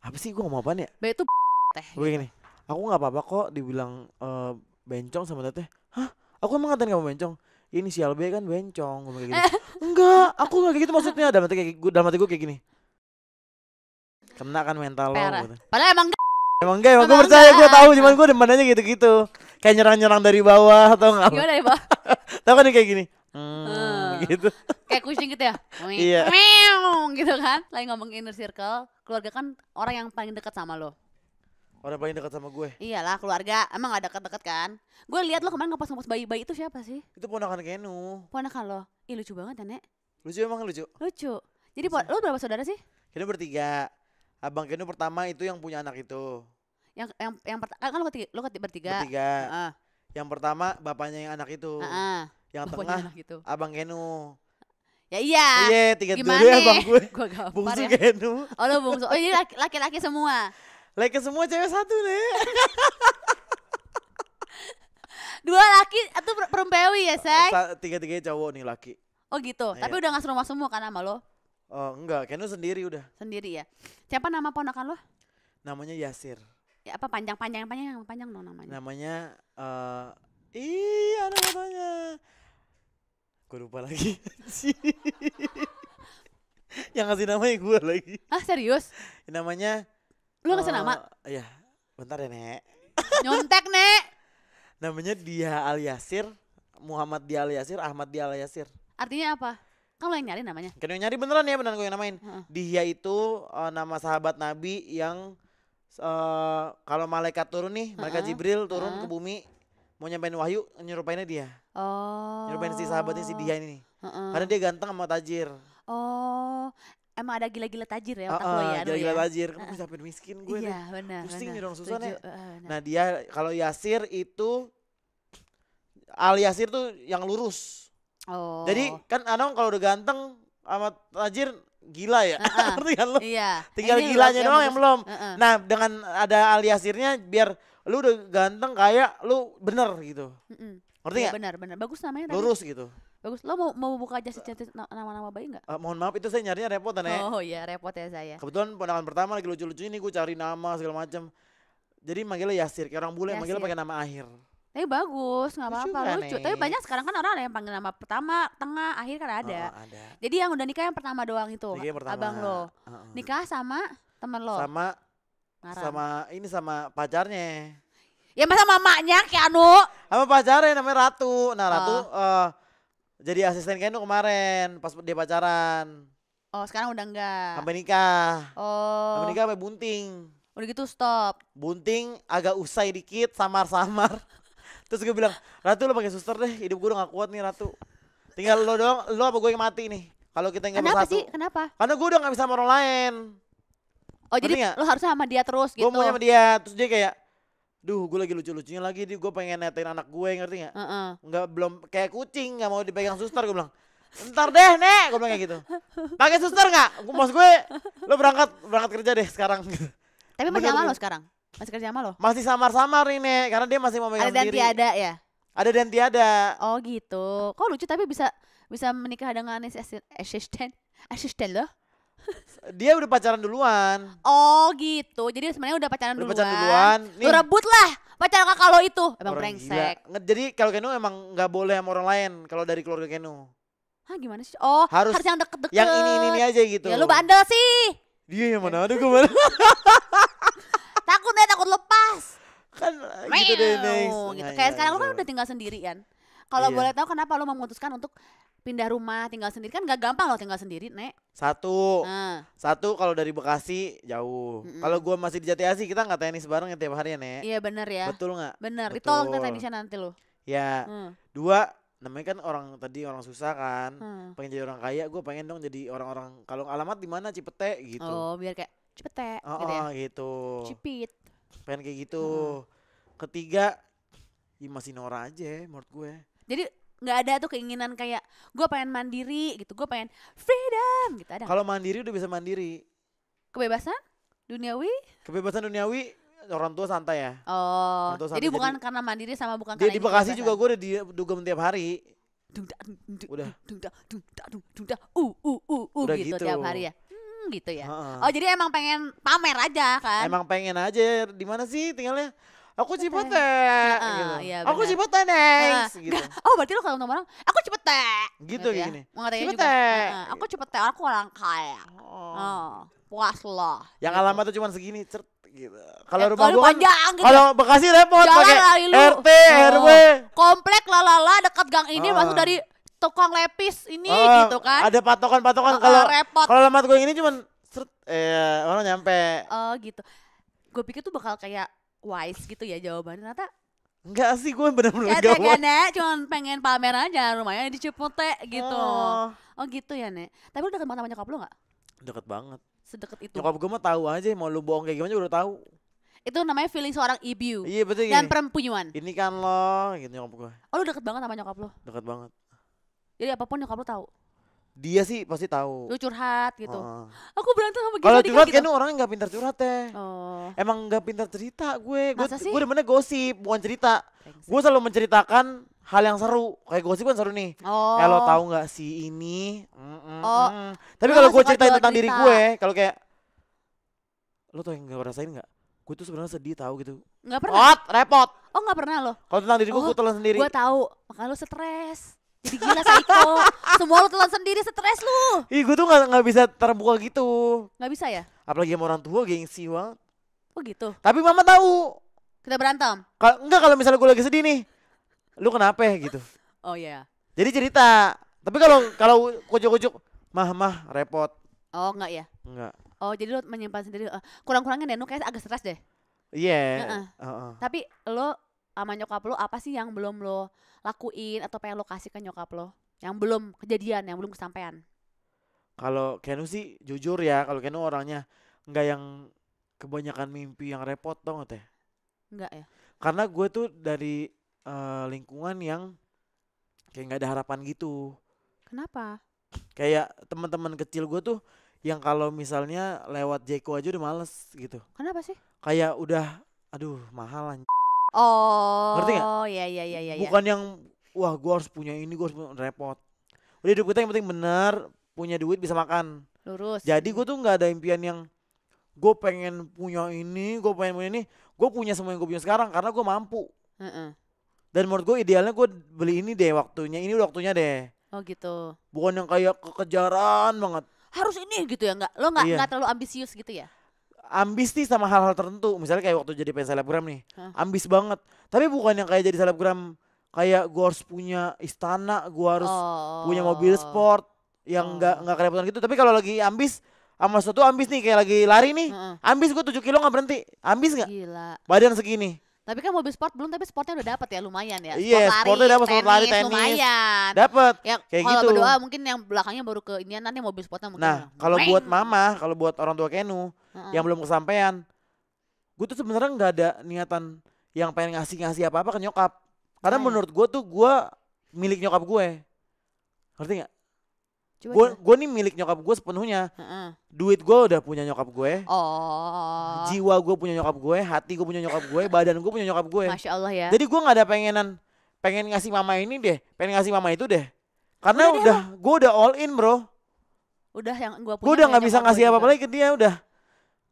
Speaker 1: apa sih gue ngomong apaan ya?
Speaker 2: B itu teh. Gue gitu.
Speaker 1: gini. Aku nggak apa-apa kok dibilang uh, bencong sama teteh hah aku emang ngatain kamu bencong ini si Albe kan bencong gue kayak gitu enggak aku nggak kayak gitu maksudnya dalam hati kayak gue dalam hati gue kayak gini kena kan mental lo gitu. padahal emang enggak emang enggak emang, gue percaya gue tahu cuman gue demandanya gitu gitu kayak nyerang nyerang dari bawah atau enggak gimana ya bawah tau kan kayak gini hmm, hmm. gitu
Speaker 2: kayak kucing gitu ya iya. meong gitu kan lagi ngomong inner circle keluarga kan orang yang paling dekat sama lo
Speaker 1: Orang paling dekat sama gue.
Speaker 2: Iyalah keluarga, emang gak dekat-dekat kan? Gue lihat lo kemarin ngepas ngepas bayi-bayi itu siapa sih? Itu ponakan Kenu. Ponakan lo. Ih lucu banget ya, Nek. Lucu emang lucu. Lucu. Jadi lucu. lo berapa saudara sih?
Speaker 1: Kenu bertiga. Abang Kenu pertama itu yang punya anak itu.
Speaker 2: Yang yang yang pertama kan, kan lo, ketiga, lo ketiga, bertiga. Bertiga. Uh.
Speaker 1: Yang pertama bapaknya yang anak itu. Uh -huh. Yang bapaknya tengah itu. Abang Kenu.
Speaker 2: Ya iya. Ya iya, tiga Gimana? Ya, abang gue. gak gampar, bungsu ya. Kenu. Oh lo bungsu. Oh jadi iya, laki-laki semua. Like semua cewek satu nih, Dua laki atau perempewi ya, Shay?
Speaker 1: Tiga-tiganya cowok nih laki.
Speaker 2: Oh gitu. Ayo. Iya. Tapi udah ngasih rumah semua kan sama lo?
Speaker 1: Oh, enggak, kayaknya sendiri udah.
Speaker 2: Sendiri ya. Siapa nama ponakan lo?
Speaker 1: Namanya Yasir.
Speaker 2: Ya apa panjang-panjang panjang panjang dong namanya.
Speaker 1: Namanya uh,
Speaker 2: iya namanya.
Speaker 1: Gue lupa lagi. yang ngasih namanya gue lagi. Ah serius? Namanya Lu ngasih uh, nama? Eh, iya. Bentar ya, Nek.
Speaker 2: Nyontek, Nek.
Speaker 1: Namanya Dia Aliasir, Muhammad Dia Aliasir, Ahmad Dia Aliasir.
Speaker 2: Artinya apa? Kamu yang nyari namanya.
Speaker 1: Kan yang nyari beneran ya, beneran gue yang namain. Uh Dia itu uh, nama sahabat Nabi yang uh, kalau malaikat turun nih, malaikat uh -uh. Jibril turun -uh. ke bumi mau nyampein wahyu nyerupainnya dia.
Speaker 2: Oh. Nyerupain si
Speaker 1: sahabatnya si dia ini.
Speaker 2: Uh -uh. Karena dia
Speaker 1: ganteng sama tajir.
Speaker 2: Oh, emang ada gila-gila tajir ya otak uh, uh, lo ya. Gila-gila ya? tajir, kamu uh, bisa miskin gue iya, benar. Bener, Pusing bener. dong susahnya. Uh,
Speaker 1: nah dia kalau Yasir itu aliasir tuh yang lurus. Oh. Jadi kan Anong kalau udah ganteng sama tajir gila ya. Ngerti kan
Speaker 2: lo? Iya. Tinggal Ini gilanya doang yang belum. Uh -uh.
Speaker 1: Nah, dengan ada aliasirnya, biar lu udah ganteng kayak lu bener gitu.
Speaker 2: Uh-uh. ya, Bener, Bagus namanya. Lurus tadi. gitu. Bagus. Lo mau mau buka aja cetak nama-nama bayi nggak?
Speaker 1: Uh, mohon maaf itu saya nyarinya repot aneh. Oh
Speaker 2: iya repot ya saya.
Speaker 1: Kebetulan pandangan pertama lagi lucu lucu ini gue cari nama segala macam. Jadi manggilnya Yasir, kayak orang bule manggilnya pakai nama akhir.
Speaker 2: Tapi bagus, nggak apa-apa, lucu. Tapi banyak sekarang kan orang ada yang panggil nama pertama, tengah, akhir kan ada. Oh, ada. Jadi yang udah nikah yang pertama doang itu, pertama. abang lo. Uh -uh. Nikah sama temen lo. Sama sama
Speaker 1: ini sama pacarnya.
Speaker 2: Ya masa mamanya Keanu.
Speaker 1: Sama pacarnya namanya Ratu. Nah, Ratu oh. Uh, jadi asisten Keno kemarin pas dia pacaran.
Speaker 2: Oh, sekarang udah enggak. Sampai
Speaker 1: nikah.
Speaker 2: Oh. Sampai nikah
Speaker 1: sampai bunting. Udah gitu stop. Bunting agak usai dikit, samar-samar. Terus gue bilang, "Ratu lo pakai suster deh, hidup gue udah gak kuat nih, Ratu." Tinggal lo doang, lo apa gue yang mati nih. Kalau kita nggak bersatu. Kenapa sih?
Speaker 2: Kenapa? Karena gue udah gak bisa sama orang lain. Oh, Nanti jadi gak? lo harus sama dia terus gitu. Gue mau sama dia,
Speaker 1: terus dia kayak duh gue lagi lucu-lucunya lagi di gue pengen netain anak gue ngerti nggak uh -uh. nggak belum kayak kucing nggak mau dipegang suster gue bilang ntar deh nek gue bilang kayak gitu
Speaker 2: pakai suster nggak mau gue
Speaker 1: lo berangkat berangkat kerja deh sekarang
Speaker 2: tapi masih sama lo sekarang masih kerja sama lo masih samar-samar ini karena dia masih mau megang ada sendiri ada dan tiada ya ada dan tiada oh gitu kok lucu tapi bisa bisa menikah dengan asisten asisten lo dia udah pacaran duluan. Oh gitu. Jadi sebenarnya udah pacaran udah duluan. Pacaran duluan. Nih. Lu rebut lah pacar kakak lo itu. Emang orang brengsek.
Speaker 1: Gila. Jadi kalau Kenu emang nggak boleh sama orang lain kalau dari keluarga Kenu.
Speaker 2: Hah gimana sih? Oh harus, harus yang deket-deket. Yang ini, ini ini aja gitu. Ya lu bandel sih.
Speaker 1: Dia yang mana ada gue mana.
Speaker 2: takut deh takut lepas. Kan Meow, gitu deh next. Gitu. Nah, Kayak ya, sekarang lu iya. kan udah tinggal sendirian. Kalau iya. boleh tahu kenapa lu memutuskan untuk pindah rumah tinggal sendiri kan gak gampang loh tinggal sendiri nek
Speaker 1: satu nah. satu kalau dari Bekasi jauh mm -mm. kalau gua masih di jati asih kita nggak tenis bareng ya tiap hari ya nek iya bener ya betul nggak
Speaker 2: bener betul. ditolong kita tenisnya nanti lo
Speaker 1: ya hmm. dua namanya kan orang tadi orang susah kan hmm. pengen jadi orang kaya gue pengen dong jadi orang-orang kalau alamat di mana Cipete gitu oh
Speaker 2: biar kayak Cipete oh, gitu, ya? gitu. Cipit
Speaker 1: pengen kayak gitu hmm. ketiga ya masih Nora aja ya, menurut gue
Speaker 2: jadi nggak ada tuh keinginan kayak gue pengen mandiri gitu gue pengen freedom gitu ada kalau
Speaker 1: mandiri udah bisa mandiri
Speaker 2: kebebasan duniawi
Speaker 1: kebebasan duniawi orang tua santai ya
Speaker 2: oh orang tua santai. jadi bukan jadi, karena mandiri sama bukan karena di Bekasi juga
Speaker 1: gue udah di dugem tiap hari udah uh uh uh uh udah gitu, gitu tiap hari ya hmm, gitu ya uh -uh. oh
Speaker 2: jadi emang pengen pamer aja kan emang
Speaker 1: pengen aja di mana sih tinggalnya aku cipete uh, gitu. iya, aku cipete next uh, gitu.
Speaker 2: oh berarti lu kalau ngomong orang aku
Speaker 1: cipete gitu, gitu ya. gini cipete uh,
Speaker 2: aku cipete aku orang kaya
Speaker 1: oh. oh
Speaker 2: puas loh.
Speaker 1: yang gitu. alamat tuh cuma segini cert gitu kalau eh, rumah gua kan panjang, gitu. kalau bekasi repot pakai rt oh. rw
Speaker 2: komplek lalala dekat gang ini oh. masuk ah. dari tukang lepis ini oh, gitu kan ada
Speaker 1: patokan-patokan kalau -patokan. kalau alamat gue ini cuman eh, orang nyampe
Speaker 2: oh gitu gue pikir tuh bakal kayak wise gitu ya jawabannya ternyata Enggak sih gue bener-bener ya, gak, gak, Nek, cuma pengen pamer aja rumahnya di Cipute gitu oh. oh gitu ya Nek Tapi lu deket banget sama nyokap lu gak? Deket banget Sedekat itu Nyokap
Speaker 1: gue mah tahu aja mau lu bohong kayak gimana udah tahu
Speaker 2: itu namanya feeling seorang ibu
Speaker 1: iya, betul, dan iya. perempuan ini kan lo gitu nyokap gue oh
Speaker 2: lu deket banget sama nyokap lo deket banget jadi apapun nyokap lo tahu
Speaker 1: dia sih pasti tahu. Lu
Speaker 2: curhat gitu. Uh. Aku berantem sama Kalau curhat gitu. kayaknya orang nggak pintar curhat
Speaker 1: teh. Ya. Oh. Emang nggak pintar cerita gue. Gue gue demennya gosip, bukan cerita. Gue selalu menceritakan hal yang seru. Kayak gosip kan seru nih. Oh. Eh tahu nggak sih ini? Mm -mm. Oh. Tapi kalau gue ceritain tentang cerita. diri gue, kalau kayak lo tau yang gak rasain nggak? Gue tuh sebenarnya sedih tahu gitu.
Speaker 2: Nggak pernah. repot. Oh nggak pernah lo. Kalau tentang diri gue, oh, gue telan sendiri. Gue tahu. Makanya lo stres jadi gila Saiko semua lu telan sendiri stres lu
Speaker 1: ih gue tuh nggak nggak bisa terbuka gitu nggak bisa ya apalagi sama orang tua gengsi banget oh gitu tapi mama tahu kita berantem enggak kalau misalnya gue lagi sedih nih lu kenapa ya gitu oh iya yeah. jadi cerita tapi kalau kalau kucuk-kucuk mah mah repot oh enggak ya enggak
Speaker 2: oh jadi lu menyimpan sendiri uh, eh, kurang-kurangnya deh lu kayak agak stres deh
Speaker 1: iya yeah. uh -uh. uh -uh.
Speaker 2: tapi lo sama nyokap lo apa sih yang belum lo lakuin atau pengen lo kasih ke nyokap lo yang belum kejadian yang belum kesampaian
Speaker 1: kalau Kenu sih jujur ya kalau Kenu orangnya nggak yang kebanyakan mimpi yang repot tau gak teh nggak ya karena gue tuh dari uh, lingkungan yang kayak nggak ada harapan gitu kenapa kayak teman-teman kecil gue tuh yang kalau misalnya lewat Jeko aja udah males gitu kenapa sih kayak udah aduh mahal anj-
Speaker 2: Oh. Ngerti gak? Oh iya iya iya iya. Bukan yang
Speaker 1: wah gue harus punya ini gue harus punya repot. Udah hidup kita yang penting benar punya duit bisa makan.
Speaker 2: Lurus. Jadi
Speaker 1: gue tuh nggak ada impian yang gue pengen punya ini, gue pengen punya ini, gue punya semua yang gue punya sekarang karena gue mampu. Mm -mm. Dan menurut gue idealnya gue beli ini deh waktunya, ini waktunya deh. Oh gitu. Bukan yang kayak kekejaran banget.
Speaker 2: Harus ini gitu ya nggak? Lo nggak iya. terlalu ambisius gitu ya? ambis
Speaker 1: nih sama hal-hal tertentu misalnya kayak waktu jadi pengen selebgram nih Hah? ambis banget tapi bukan yang kayak jadi selebgram kayak gua harus punya istana gua harus oh. punya mobil sport yang oh. nggak oh. nggak kerepotan gitu tapi kalau lagi ambis sama sesuatu ambis nih kayak lagi lari nih uh -uh. ambis gua tujuh kilo nggak berhenti ambis nggak badan segini
Speaker 2: tapi kan mobil sport belum tapi sportnya udah dapat ya lumayan ya. Iya, sport sportnya dapat sport lari tenis. Lumayan. Dapat. Ya, kayak kalau gitu. berdoa mungkin yang belakangnya baru ke ini nanti mobil sportnya mungkin. Nah, kalau buat mama,
Speaker 1: kalau buat orang tua Kenu, -hmm. yang belum kesampaian gue tuh sebenarnya nggak ada niatan yang pengen ngasih ngasih apa apa ke nyokap karena nah, menurut gue tuh gue milik nyokap gue ngerti nggak gue nih milik nyokap gue sepenuhnya uh-uh. duit gue udah punya nyokap gue
Speaker 2: oh.
Speaker 1: jiwa gue punya nyokap gue hati gue punya nyokap gue badan gue punya nyokap gue masya allah ya jadi gue nggak ada pengenan pengen ngasih mama ini deh pengen ngasih mama itu deh karena udah, udah gue udah all in bro
Speaker 2: udah yang gue punya gue udah nggak bisa ngasih apa apa lagi
Speaker 1: ke dia udah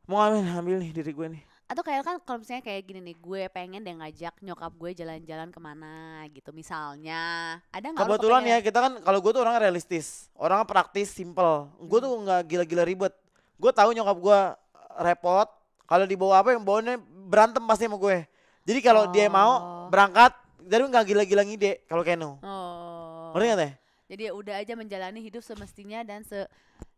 Speaker 1: mau ngapain ambil nih diri gue nih
Speaker 2: atau kayak kan kalau misalnya kayak gini nih gue pengen deh ngajak nyokap gue jalan-jalan kemana gitu misalnya ada nggak kebetulan ya kita kan
Speaker 1: kalau gue tuh orang realistis orang praktis simple gue tuh nggak gila-gila ribet gue tahu nyokap gue repot kalau dibawa apa yang bawaannya berantem pasti sama gue jadi kalau oh. dia mau berangkat jadi nggak gila-gila ngide kalau Keno
Speaker 2: oh. ngerti nggak teh jadi udah aja menjalani hidup semestinya dan se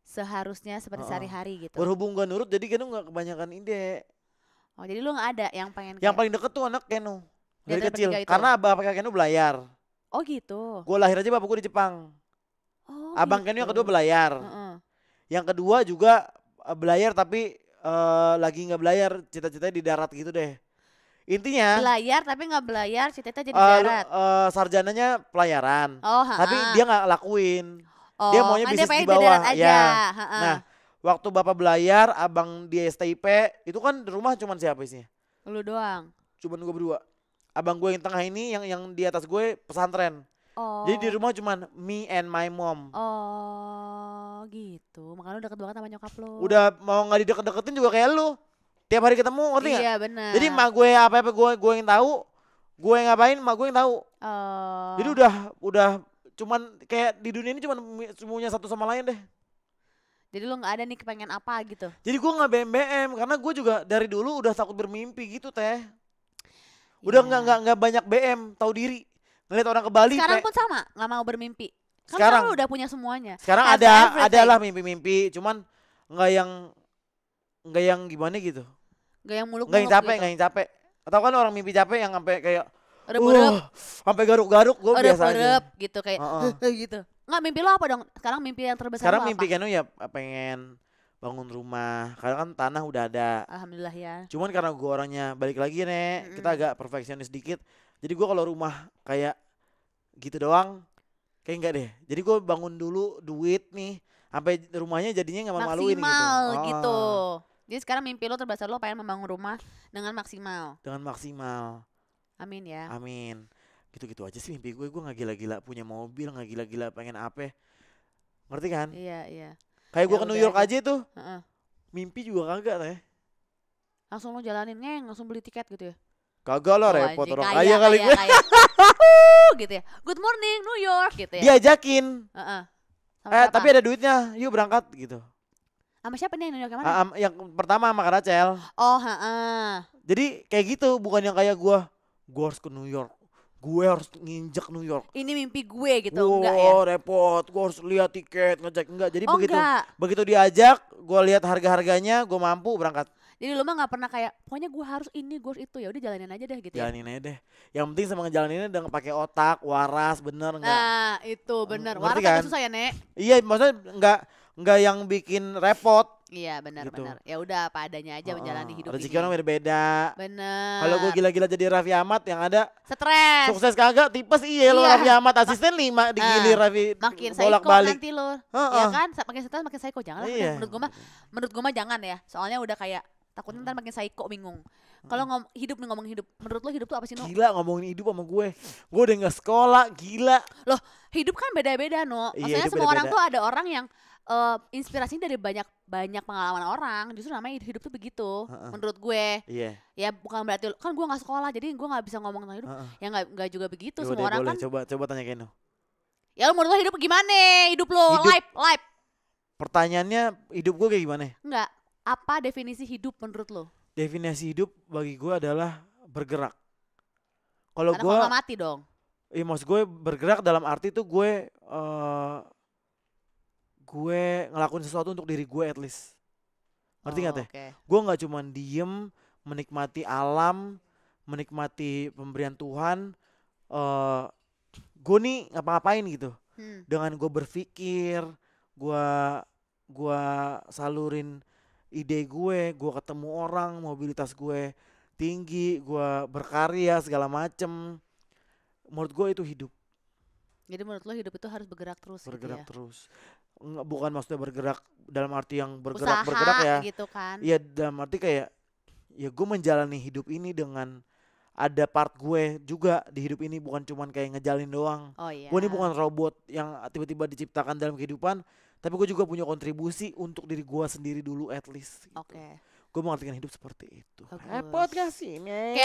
Speaker 2: seharusnya seperti oh, sehari-hari gitu.
Speaker 1: Berhubung gue nurut jadi Kenu nggak kebanyakan ide.
Speaker 2: Oh jadi lu nggak ada yang pengen. Yang kayak...
Speaker 1: paling deket tuh anak Keno
Speaker 2: dari kecil gitu. karena abah
Speaker 1: kakak Kenu belayar.
Speaker 2: Oh gitu.
Speaker 1: Gue lahir aja bapak gue di Jepang. Oh, Abang gitu. Kenu yang kedua gitu. belayar. Uh -uh. Yang kedua juga eh, belayar tapi uh, lagi nggak belayar cita-citanya di darat gitu deh. Intinya belayar
Speaker 2: tapi nggak belayar cita-cita jadi uh, darat.
Speaker 1: Uh, sarjananya pelayaran. Oh, ha -ha. Tapi dia nggak lakuin. Oh, kan dia maunya bisnis di bawah aja. ya. Ha -ha. Nah, waktu Bapak belayar, abang di STIP, itu kan di rumah cuman siapa sih
Speaker 2: Lu doang.
Speaker 1: Cuman gue berdua. Abang gue yang tengah ini yang yang di atas gue pesantren. Oh. Jadi di oh. rumah cuman me and my mom.
Speaker 2: Oh, gitu. Makanya lu deket banget sama nyokap lu. Udah
Speaker 1: mau nggak dideket-deketin juga kayak lu. Tiap hari ketemu, ngerti Iya, benar. Jadi mak gue apa-apa gue gue yang tahu, gue yang ngapain, mak gue yang tahu.
Speaker 2: Oh. Jadi
Speaker 1: udah udah cuman kayak di dunia ini cuman semuanya satu sama
Speaker 2: lain deh jadi lu nggak ada nih kepengen apa gitu
Speaker 1: jadi gue nggak BMBM karena gue juga dari dulu udah takut bermimpi gitu teh udah nggak yeah. nggak nggak banyak BM tahu diri ngeliat orang ke Bali sekarang pun
Speaker 2: sama nggak mau bermimpi kan sekarang lu udah punya semuanya sekarang Have ada ada adalah
Speaker 1: mimpi-mimpi cuman nggak yang nggak yang gimana gitu
Speaker 2: nggak yang muluk nggak yang capek gitu. nggak gitu. yang
Speaker 1: capek atau kan orang mimpi capek yang sampai kayak Rep-rep. Uh, sampai garuk-garuk gue biasanya. gitu kayak uh -uh.
Speaker 2: gitu. nggak mimpi lo apa dong? Sekarang mimpi yang terbesar Sekarang mimpi
Speaker 1: kan oh ya pengen bangun rumah karena kan tanah udah ada
Speaker 2: alhamdulillah ya
Speaker 1: cuman karena gue orangnya balik lagi nek mm kita agak perfeksionis dikit jadi gue kalau rumah kayak gitu doang kayak enggak deh jadi gue bangun dulu duit nih sampai rumahnya jadinya nggak maluin gitu maksimal gitu, oh. gitu.
Speaker 2: Jadi sekarang mimpi lo terbesar lo pengen membangun rumah dengan maksimal.
Speaker 1: Dengan maksimal. Amin ya. Amin. Gitu-gitu aja sih mimpi gue. Gue gak gila-gila punya mobil, gak gila-gila pengen apa. Ngerti kan? Iya, iya. Kayak ya gue ke New York aja tuh. Uh-uh. Mimpi juga kagak teh.
Speaker 2: Langsung lo jalanin ngeng, langsung beli tiket gitu ya.
Speaker 1: Kagak lah oh, repot orang kaya, kaya kali kaya,
Speaker 2: gue. gitu ya. Good morning New York gitu ya. Diajakin. Uh-uh.
Speaker 1: eh, tapi ada duitnya. Yuk berangkat gitu.
Speaker 2: Sama siapa nih New York yang mana? Uh, um, yang
Speaker 1: pertama sama Rachel.
Speaker 2: Oh, heeh.
Speaker 1: Jadi kayak gitu, bukan yang kayak gue gue harus ke New York gue harus nginjek New York.
Speaker 2: Ini mimpi gue gitu, wow, enggak ya?
Speaker 1: repot, gue harus lihat tiket, ngecek enggak. Jadi oh, begitu enggak. begitu diajak, gue lihat harga-harganya, gue mampu berangkat.
Speaker 2: Jadi lu mah nggak pernah kayak pokoknya gue harus ini, gue harus itu ya udah jalanin aja deh gitu. ya?
Speaker 1: Jalanin aja deh. Yang penting sama ngejalaninnya dengan pakai otak, waras, bener enggak?
Speaker 2: Nah, itu bener. Waras kan? susah ya, Nek.
Speaker 1: Iya, maksudnya enggak enggak yang bikin repot
Speaker 2: Iya benar gitu. benar. Ya udah apa adanya aja uh, menjalani hidup rezeki
Speaker 1: orang berbeda.
Speaker 2: Benar. Kalau
Speaker 1: gue gila-gila jadi Raffi Ahmad yang ada
Speaker 2: stres. Sukses
Speaker 1: kagak tipes iya, iya. lo Raffi Ahmad asisten lima digilir uh, Raffi makin saya balik. nanti
Speaker 2: lo. Uh, uh. Ya kan makin stres makin kok jangan lah. Iya. Menurut gue mah menurut gue mah jangan ya. Soalnya udah kayak takutnya ntar hmm. makin saya kok bingung. Hmm. Kalau ngom hidup nih ngomong hidup, menurut lo hidup tuh apa sih? No?
Speaker 1: Gila ngomongin hidup sama gue. Gue udah nggak sekolah, gila.
Speaker 2: Loh, hidup kan beda-beda, No. Iya, Maksudnya iya, semua beda -beda. orang tuh ada orang yang uh, inspirasi dari banyak banyak pengalaman orang justru namanya hidup tuh begitu uh-uh. menurut gue yeah. ya bukan berarti kan gue nggak sekolah jadi gue nggak bisa ngomong tentang hidup uh-uh. ya nggak juga begitu Yaudah, semua orang boleh. kan
Speaker 1: coba coba tanya Keno
Speaker 2: ya lu menurut lo hidup gimana hidup lo hidup, life life
Speaker 1: pertanyaannya hidup gue kayak gimana
Speaker 2: Enggak apa definisi hidup menurut lo
Speaker 1: definisi hidup bagi gue adalah bergerak kalau gue mati dong Iya maksud gue bergerak dalam arti tuh gue uh, gue ngelakuin sesuatu untuk diri gue at least ngerti nggak oh, teh okay. gue nggak cuma diem menikmati alam menikmati pemberian Tuhan uh, gue nih ngapa-ngapain gitu hmm. dengan gue berpikir gue gue salurin ide gue gue ketemu orang mobilitas gue tinggi gue berkarya segala macem menurut gue itu hidup
Speaker 2: jadi menurut lo hidup itu harus bergerak terus gitu bergerak gitu ya?
Speaker 1: terus bukan maksudnya bergerak dalam arti yang bergerak Usaha, bergerak ya gitu kan ya dalam arti kayak ya gue menjalani hidup ini dengan ada part gue juga di hidup ini bukan cuman kayak ngejalin doang oh, iya. gue ini bukan robot yang tiba-tiba diciptakan dalam kehidupan tapi gue juga punya kontribusi untuk diri gue sendiri dulu at least gitu. oke okay gue mengartikan hidup seperti itu. Repot
Speaker 2: gak sih, Nex?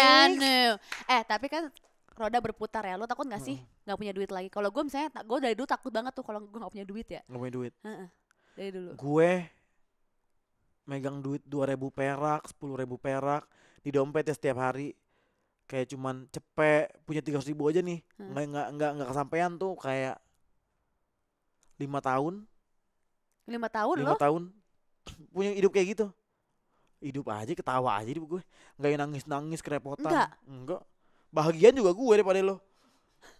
Speaker 2: eh tapi kan roda berputar ya lo takut nggak sih hmm. nggak punya duit lagi kalau gue misalnya gue dari dulu takut banget tuh kalau gue nggak punya duit ya nggak punya duit uh dari dulu
Speaker 1: gue megang duit dua ribu perak sepuluh ribu perak di dompet ya setiap hari kayak cuman cepet punya tiga ratus ribu aja nih hmm. nggak nggak nggak nggak kesampaian tuh kayak lima tahun
Speaker 2: lima tahun lima
Speaker 1: tahun punya hidup kayak gitu hidup aja ketawa aja hidup gue nggak nangis nangis kerepotan enggak enggak bahagian juga gue daripada lo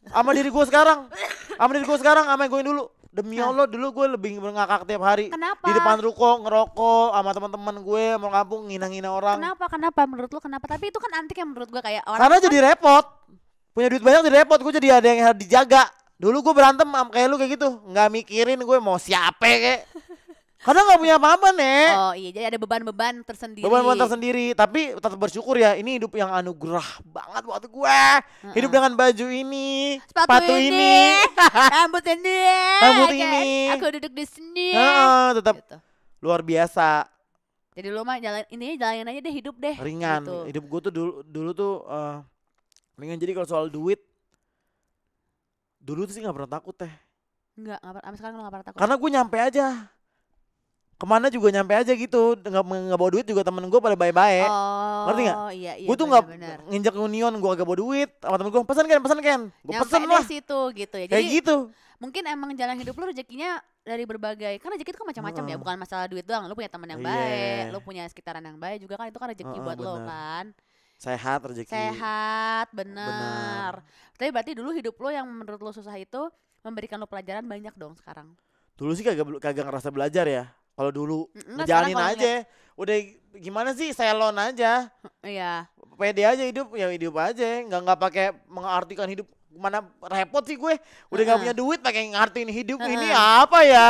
Speaker 1: sama diri gue sekarang sama diri gue sekarang sama gue dulu demi nah. Allah dulu gue lebih ngakak tiap hari kenapa? di depan ruko ngerokok sama teman-teman gue mau ngapung, nginang ngina orang kenapa
Speaker 2: kenapa menurut lo kenapa tapi itu kan antik yang menurut gue kayak orang karena kan jadi
Speaker 1: repot punya duit banyak jadi repot gue jadi ada yang harus dijaga dulu gue berantem sama kayak lu kayak gitu nggak mikirin gue mau siapa kayak
Speaker 2: karena gak punya apa-apa, Nek. Oh iya, jadi ada beban-beban tersendiri. Beban-beban tersendiri,
Speaker 1: tapi tetap bersyukur ya. Ini hidup yang anugerah banget waktu gue. Mm -hmm. Hidup dengan baju ini,
Speaker 2: sepatu, sepatu ini, rambut ini, rambut okay. Iya, ini. Iya. Aku duduk di sini. Uh,
Speaker 1: tetap gitu. luar biasa.
Speaker 2: Jadi lu mah jalan ini jalanin aja deh hidup deh. Ringan. Gitu. Hidup
Speaker 1: gue tuh dulu dulu tuh uh, ringan. Jadi kalau soal duit, dulu tuh sih nggak pernah takut teh.
Speaker 2: Enggak, nggak, pernah. Sekarang nggak pernah takut. Karena gue
Speaker 1: nyampe aja kemana juga nyampe aja gitu nggak nggak bawa duit juga temen gue pada bye bye oh, ngerti nggak iya, iya, gue tuh nggak nginjak union gue agak bawa duit sama temen gue pesan kan pesan kan gue pesan lah situ
Speaker 2: gitu ya Jadi, kayak gitu mungkin emang jalan hidup lu rezekinya dari berbagai karena rezeki itu kan macam-macam uh ya bukan masalah duit doang lu punya temen yang iya. baik yeah. lu punya sekitaran yang baik juga kan itu kan rezeki uh buat bener. lo kan
Speaker 1: sehat rezeki
Speaker 2: sehat benar tapi berarti dulu hidup lo yang menurut lo susah itu memberikan lo pelajaran banyak dong sekarang
Speaker 1: dulu sih kagak kagak ngerasa belajar ya kalau dulu nah, jalanin aja. Ngeliat. Udah gimana sih saya lon aja. Iya. Pede aja hidup, ya hidup aja. Nggak nggak pakai mengartikan hidup mana repot sih gue. Udah nggak uh -huh. punya duit pakai ngartiin hidup uh -huh. ini apa ya?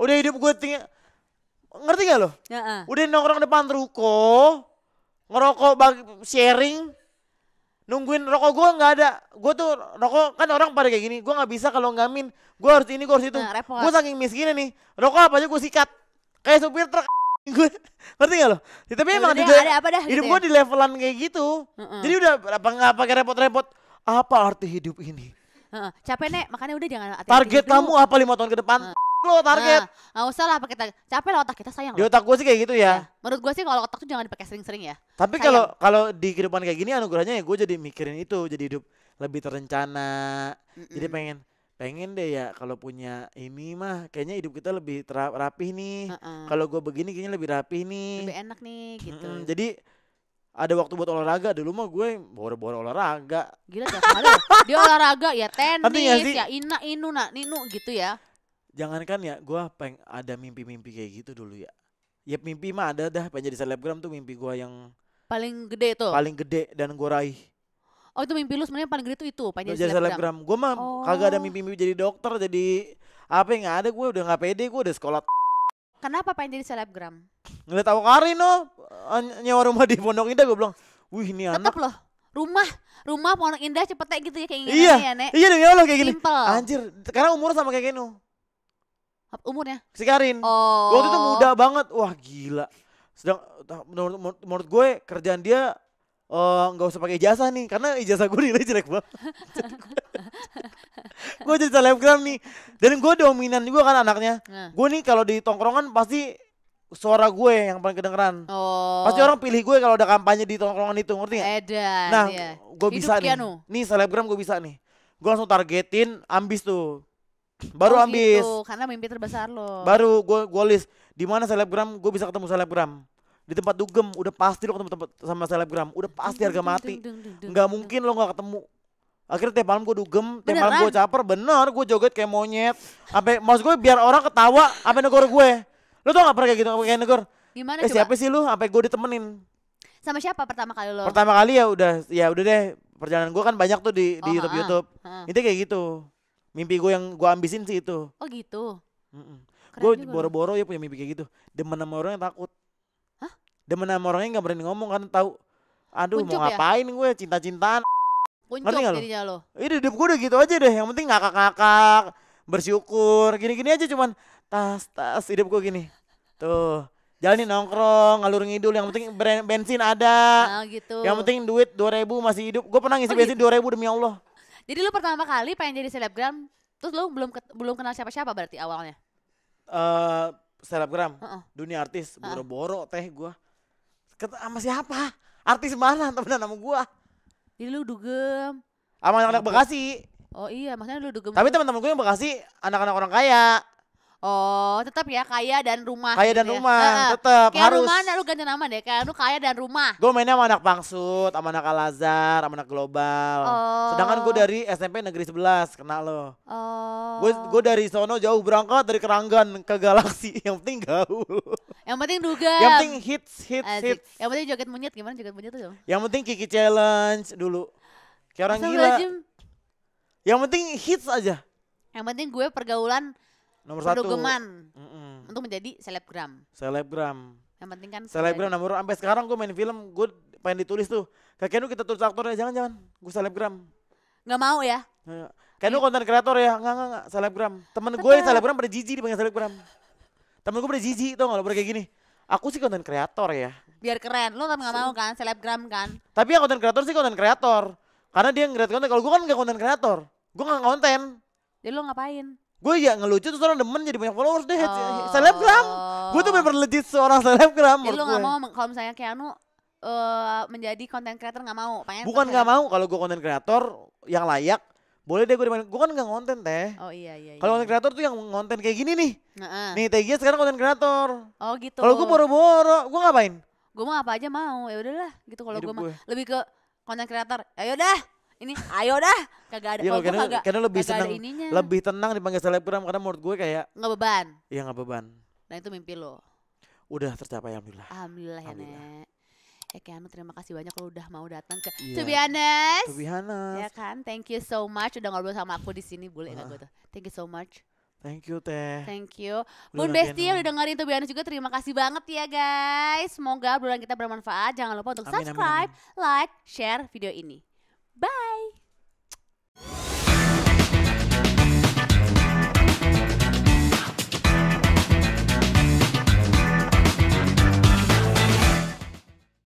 Speaker 1: Udah hidup gue tinggal ngerti gak lo? Uh -huh. Udah nongkrong depan ruko, ngerokok bagi, sharing, nungguin rokok gue nggak ada gue tuh rokok kan orang pada kayak gini gue nggak bisa kalau ngamin gue harus ini gue harus itu nah, gue saking miskinnya nih rokok apa aja gue sikat kayak eh, supir truk gue ngerti gak lo? Ya, tapi ya, emang ada, ada apa dah, hidup gitu gue ya? di levelan kayak gitu. Uh -uh. Jadi udah apa nggak pakai repot-repot apa arti hidup ini?
Speaker 2: Uh -uh. Capek nek, makanya udah jangan Target hidup. Gitu. kamu
Speaker 1: apa lima tahun ke depan? Uh.
Speaker 2: Lo target. Uh, usah lah pakai target. Capek lah otak kita sayang. Di
Speaker 1: otak gue sih kayak gitu ya. Yeah.
Speaker 2: Menurut gue sih kalau otak tuh jangan dipakai sering-sering ya.
Speaker 1: Tapi kalau kalau di kehidupan kayak gini anugerahnya ya gue jadi mikirin itu, jadi hidup lebih terencana. Mm -mm. Jadi pengen pengen deh ya kalau punya ini mah kayaknya hidup kita lebih terap, rapih nih uh -uh. kalau gue begini kayaknya lebih rapi nih lebih
Speaker 2: enak nih gitu mm hmm jadi
Speaker 1: ada waktu buat olahraga dulu mah gue boro-boro olahraga gila ya
Speaker 2: hari dia olahraga ya tenis ya ina inu nak ninu gitu ya
Speaker 1: jangankan ya gue peng ada mimpi-mimpi kayak gitu dulu ya ya mimpi mah ada dah pengen jadi selebgram tuh mimpi gue yang
Speaker 2: paling gede tuh paling
Speaker 1: gede dan gue raih
Speaker 2: oh itu mimpi lu sebenarnya paling gede tuh itu pengen jadi selebgram
Speaker 1: gue mah oh. kagak ada mimpi-mimpi jadi dokter jadi apa yang ada gue udah nggak pede gue udah sekolah
Speaker 2: Kenapa pengen jadi selebgram?
Speaker 1: Ngeliat Awak Karin no, oh, eh, nyewa rumah di Pondok Indah gue bilang, wih ini anak. Tetap loh,
Speaker 2: rumah rumah Pondok Indah cepet gitu ya gini iya, ya Nek. Iya demi Allah kayak gini.
Speaker 1: Simple. Anjir, karena umur sama kayak Keno. Umurnya? Si Karin. Oh. Waktu itu oh. muda banget, wah gila. Sedang menurut, menurut gue kerjaan dia Oh, nggak uh, usah pakai ijazah nih karena ijazah gue nilai jelek banget. gue jadi selebgram nih dan gue dominan juga kan anaknya. Nah. Gue nih kalau di tongkrongan pasti suara gue yang paling kedengeran.
Speaker 2: Oh. Pasti orang
Speaker 1: pilih gue kalau ada kampanye di tongkrongan itu ngerti gak? nah, iya.
Speaker 2: gue bisa nih. Kianu.
Speaker 1: Nih selebgram gue bisa nih. Gue langsung targetin ambis tuh. Baru oh, gitu, ambis. Gitu,
Speaker 2: karena mimpi terbesar lo.
Speaker 1: Baru gue gue list di mana selebgram gue bisa ketemu selebgram di tempat dugem udah pasti lo ketemu tempat sama selebgram udah pasti harga mati nggak mungkin lo nggak ketemu akhirnya tiap malam gue dugem tiap Beneran? malam gue caper bener gue joget kayak monyet sampai maksud gue biar orang ketawa sampai negor gue lo tau gak pernah kayak gitu kayak negor
Speaker 2: gimana eh, siapa sih
Speaker 1: lu sampai gue ditemenin
Speaker 2: sama siapa pertama kali lo pertama
Speaker 1: kali ya udah ya udah deh perjalanan gue kan banyak tuh di oh, di YouTube YouTube itu kayak gitu mimpi gue yang gue ambisin sih itu
Speaker 2: oh gitu mm -mm. gue boro-boro
Speaker 1: ya punya mimpi kayak gitu demen sama orang yang takut demen sama orangnya nggak berani ngomong karena tahu aduh Puncuk mau ya? ngapain ya? gue cinta-cintaan
Speaker 2: Ngerti nggak jadinya lo? Ini iya, hidup gue
Speaker 1: udah gitu aja deh Yang penting ngakak-ngakak Bersyukur Gini-gini aja cuman Tas, tas Hidup gue gini Tuh Jalanin nongkrong Ngalur ngidul Yang penting bensin ada nah, gitu. Yang penting duit dua ribu masih hidup Gue pernah ngisi oh, bensin gitu. ribu demi Allah
Speaker 2: Jadi lu pertama kali pengen jadi selebgram Terus lu belum belum kenal siapa-siapa berarti awalnya?
Speaker 1: uh, selebgram uh -uh. Dunia artis Boro-boro teh gue
Speaker 2: Kata sama siapa?
Speaker 1: Artis mana temenan sama gua? Jadi lu dugem. Sama anak-anak Bekasi.
Speaker 2: Oh iya, maksudnya lu dugem. Tapi teman-teman
Speaker 1: gua yang Bekasi anak-anak orang kaya.
Speaker 2: Oh, tetap ya kaya dan rumah. Kaya gitu dan ya. rumah, uh, tetap kayak harus. rumah, lu ganti nama deh, kayak lu kaya dan rumah.
Speaker 1: Gue mainnya sama anak Pangsut, sama anak Alazar, sama anak Global. Oh. Sedangkan gue dari SMP Negeri 11, kenal lo.
Speaker 2: Oh. Gue gue
Speaker 1: dari sono jauh berangkat dari Keranggan ke Galaksi, yang penting gaul.
Speaker 2: Yang penting duga. yang penting hits, hits, Adik. hits. Yang penting joget monyet gimana joget monyet tuh?
Speaker 1: Yang penting Kiki Challenge dulu. Kayak orang Asal gila. Yang penting hits aja.
Speaker 2: Yang penting gue pergaulan nomor satu mm -mm. untuk menjadi selebgram
Speaker 1: selebgram
Speaker 2: yang penting kan selebgram nomor
Speaker 1: sampai sekarang gue main film gue pengen ditulis tuh kayak Kenu kita tulis aktornya jangan jangan gue selebgram
Speaker 2: nggak mau ya
Speaker 1: iya. Kenu konten kreator ya nggak nggak selebgram temen gue selebgram pada jijik dipanggil selebgram temen gue pada jijik tau nggak lo kayak gini aku sih konten kreator ya
Speaker 2: biar keren lo kan nggak mau kan selebgram kan
Speaker 1: tapi yang konten kreator sih konten kreator karena dia ngeliat konten kalau gue kan nggak konten kreator gue nggak konten jadi ya lo ngapain gue ya ngelucu terus orang demen jadi banyak followers deh oh. selebgram gue tuh bener legit seorang selebgram jadi lu gak mau
Speaker 2: kalau misalnya Keanu uh, menjadi content creator nggak mau pengen
Speaker 1: bukan nggak ya? mau kalau gue content creator yang layak boleh deh gue dimana gue kan gak ngonten teh oh iya iya, iya. kalau konten creator tuh yang ngonten kayak gini nih nga nih teh sekarang konten creator.
Speaker 2: oh gitu kalau gue boro-boro gue ngapain gue mau apa aja mau ya udahlah gitu kalau gue mau lebih ke konten creator. Ayo ya udah ini ayo dah kagak ada ya, kalau karena, kagak, karena lebih kagak senang lebih
Speaker 1: tenang dipanggil selebgram karena menurut gue kayak nggak beban iya nggak beban
Speaker 2: nah itu mimpi lo
Speaker 1: udah tercapai alhamdulillah
Speaker 2: alhamdulillah, ya nek Eh ya, Keanu terima kasih banyak lo udah mau datang ke yeah. To be Ya kan? Thank you so much udah ngobrol sama aku di sini boleh uh. Ah. gue tuh. Thank you so much. Thank you Teh. Thank you. Bun Besti yang udah dengerin Tuh juga terima kasih banget ya guys. Semoga bulan kita bermanfaat. Jangan lupa untuk amin, subscribe, amin, amin. like, share video ini. Bye!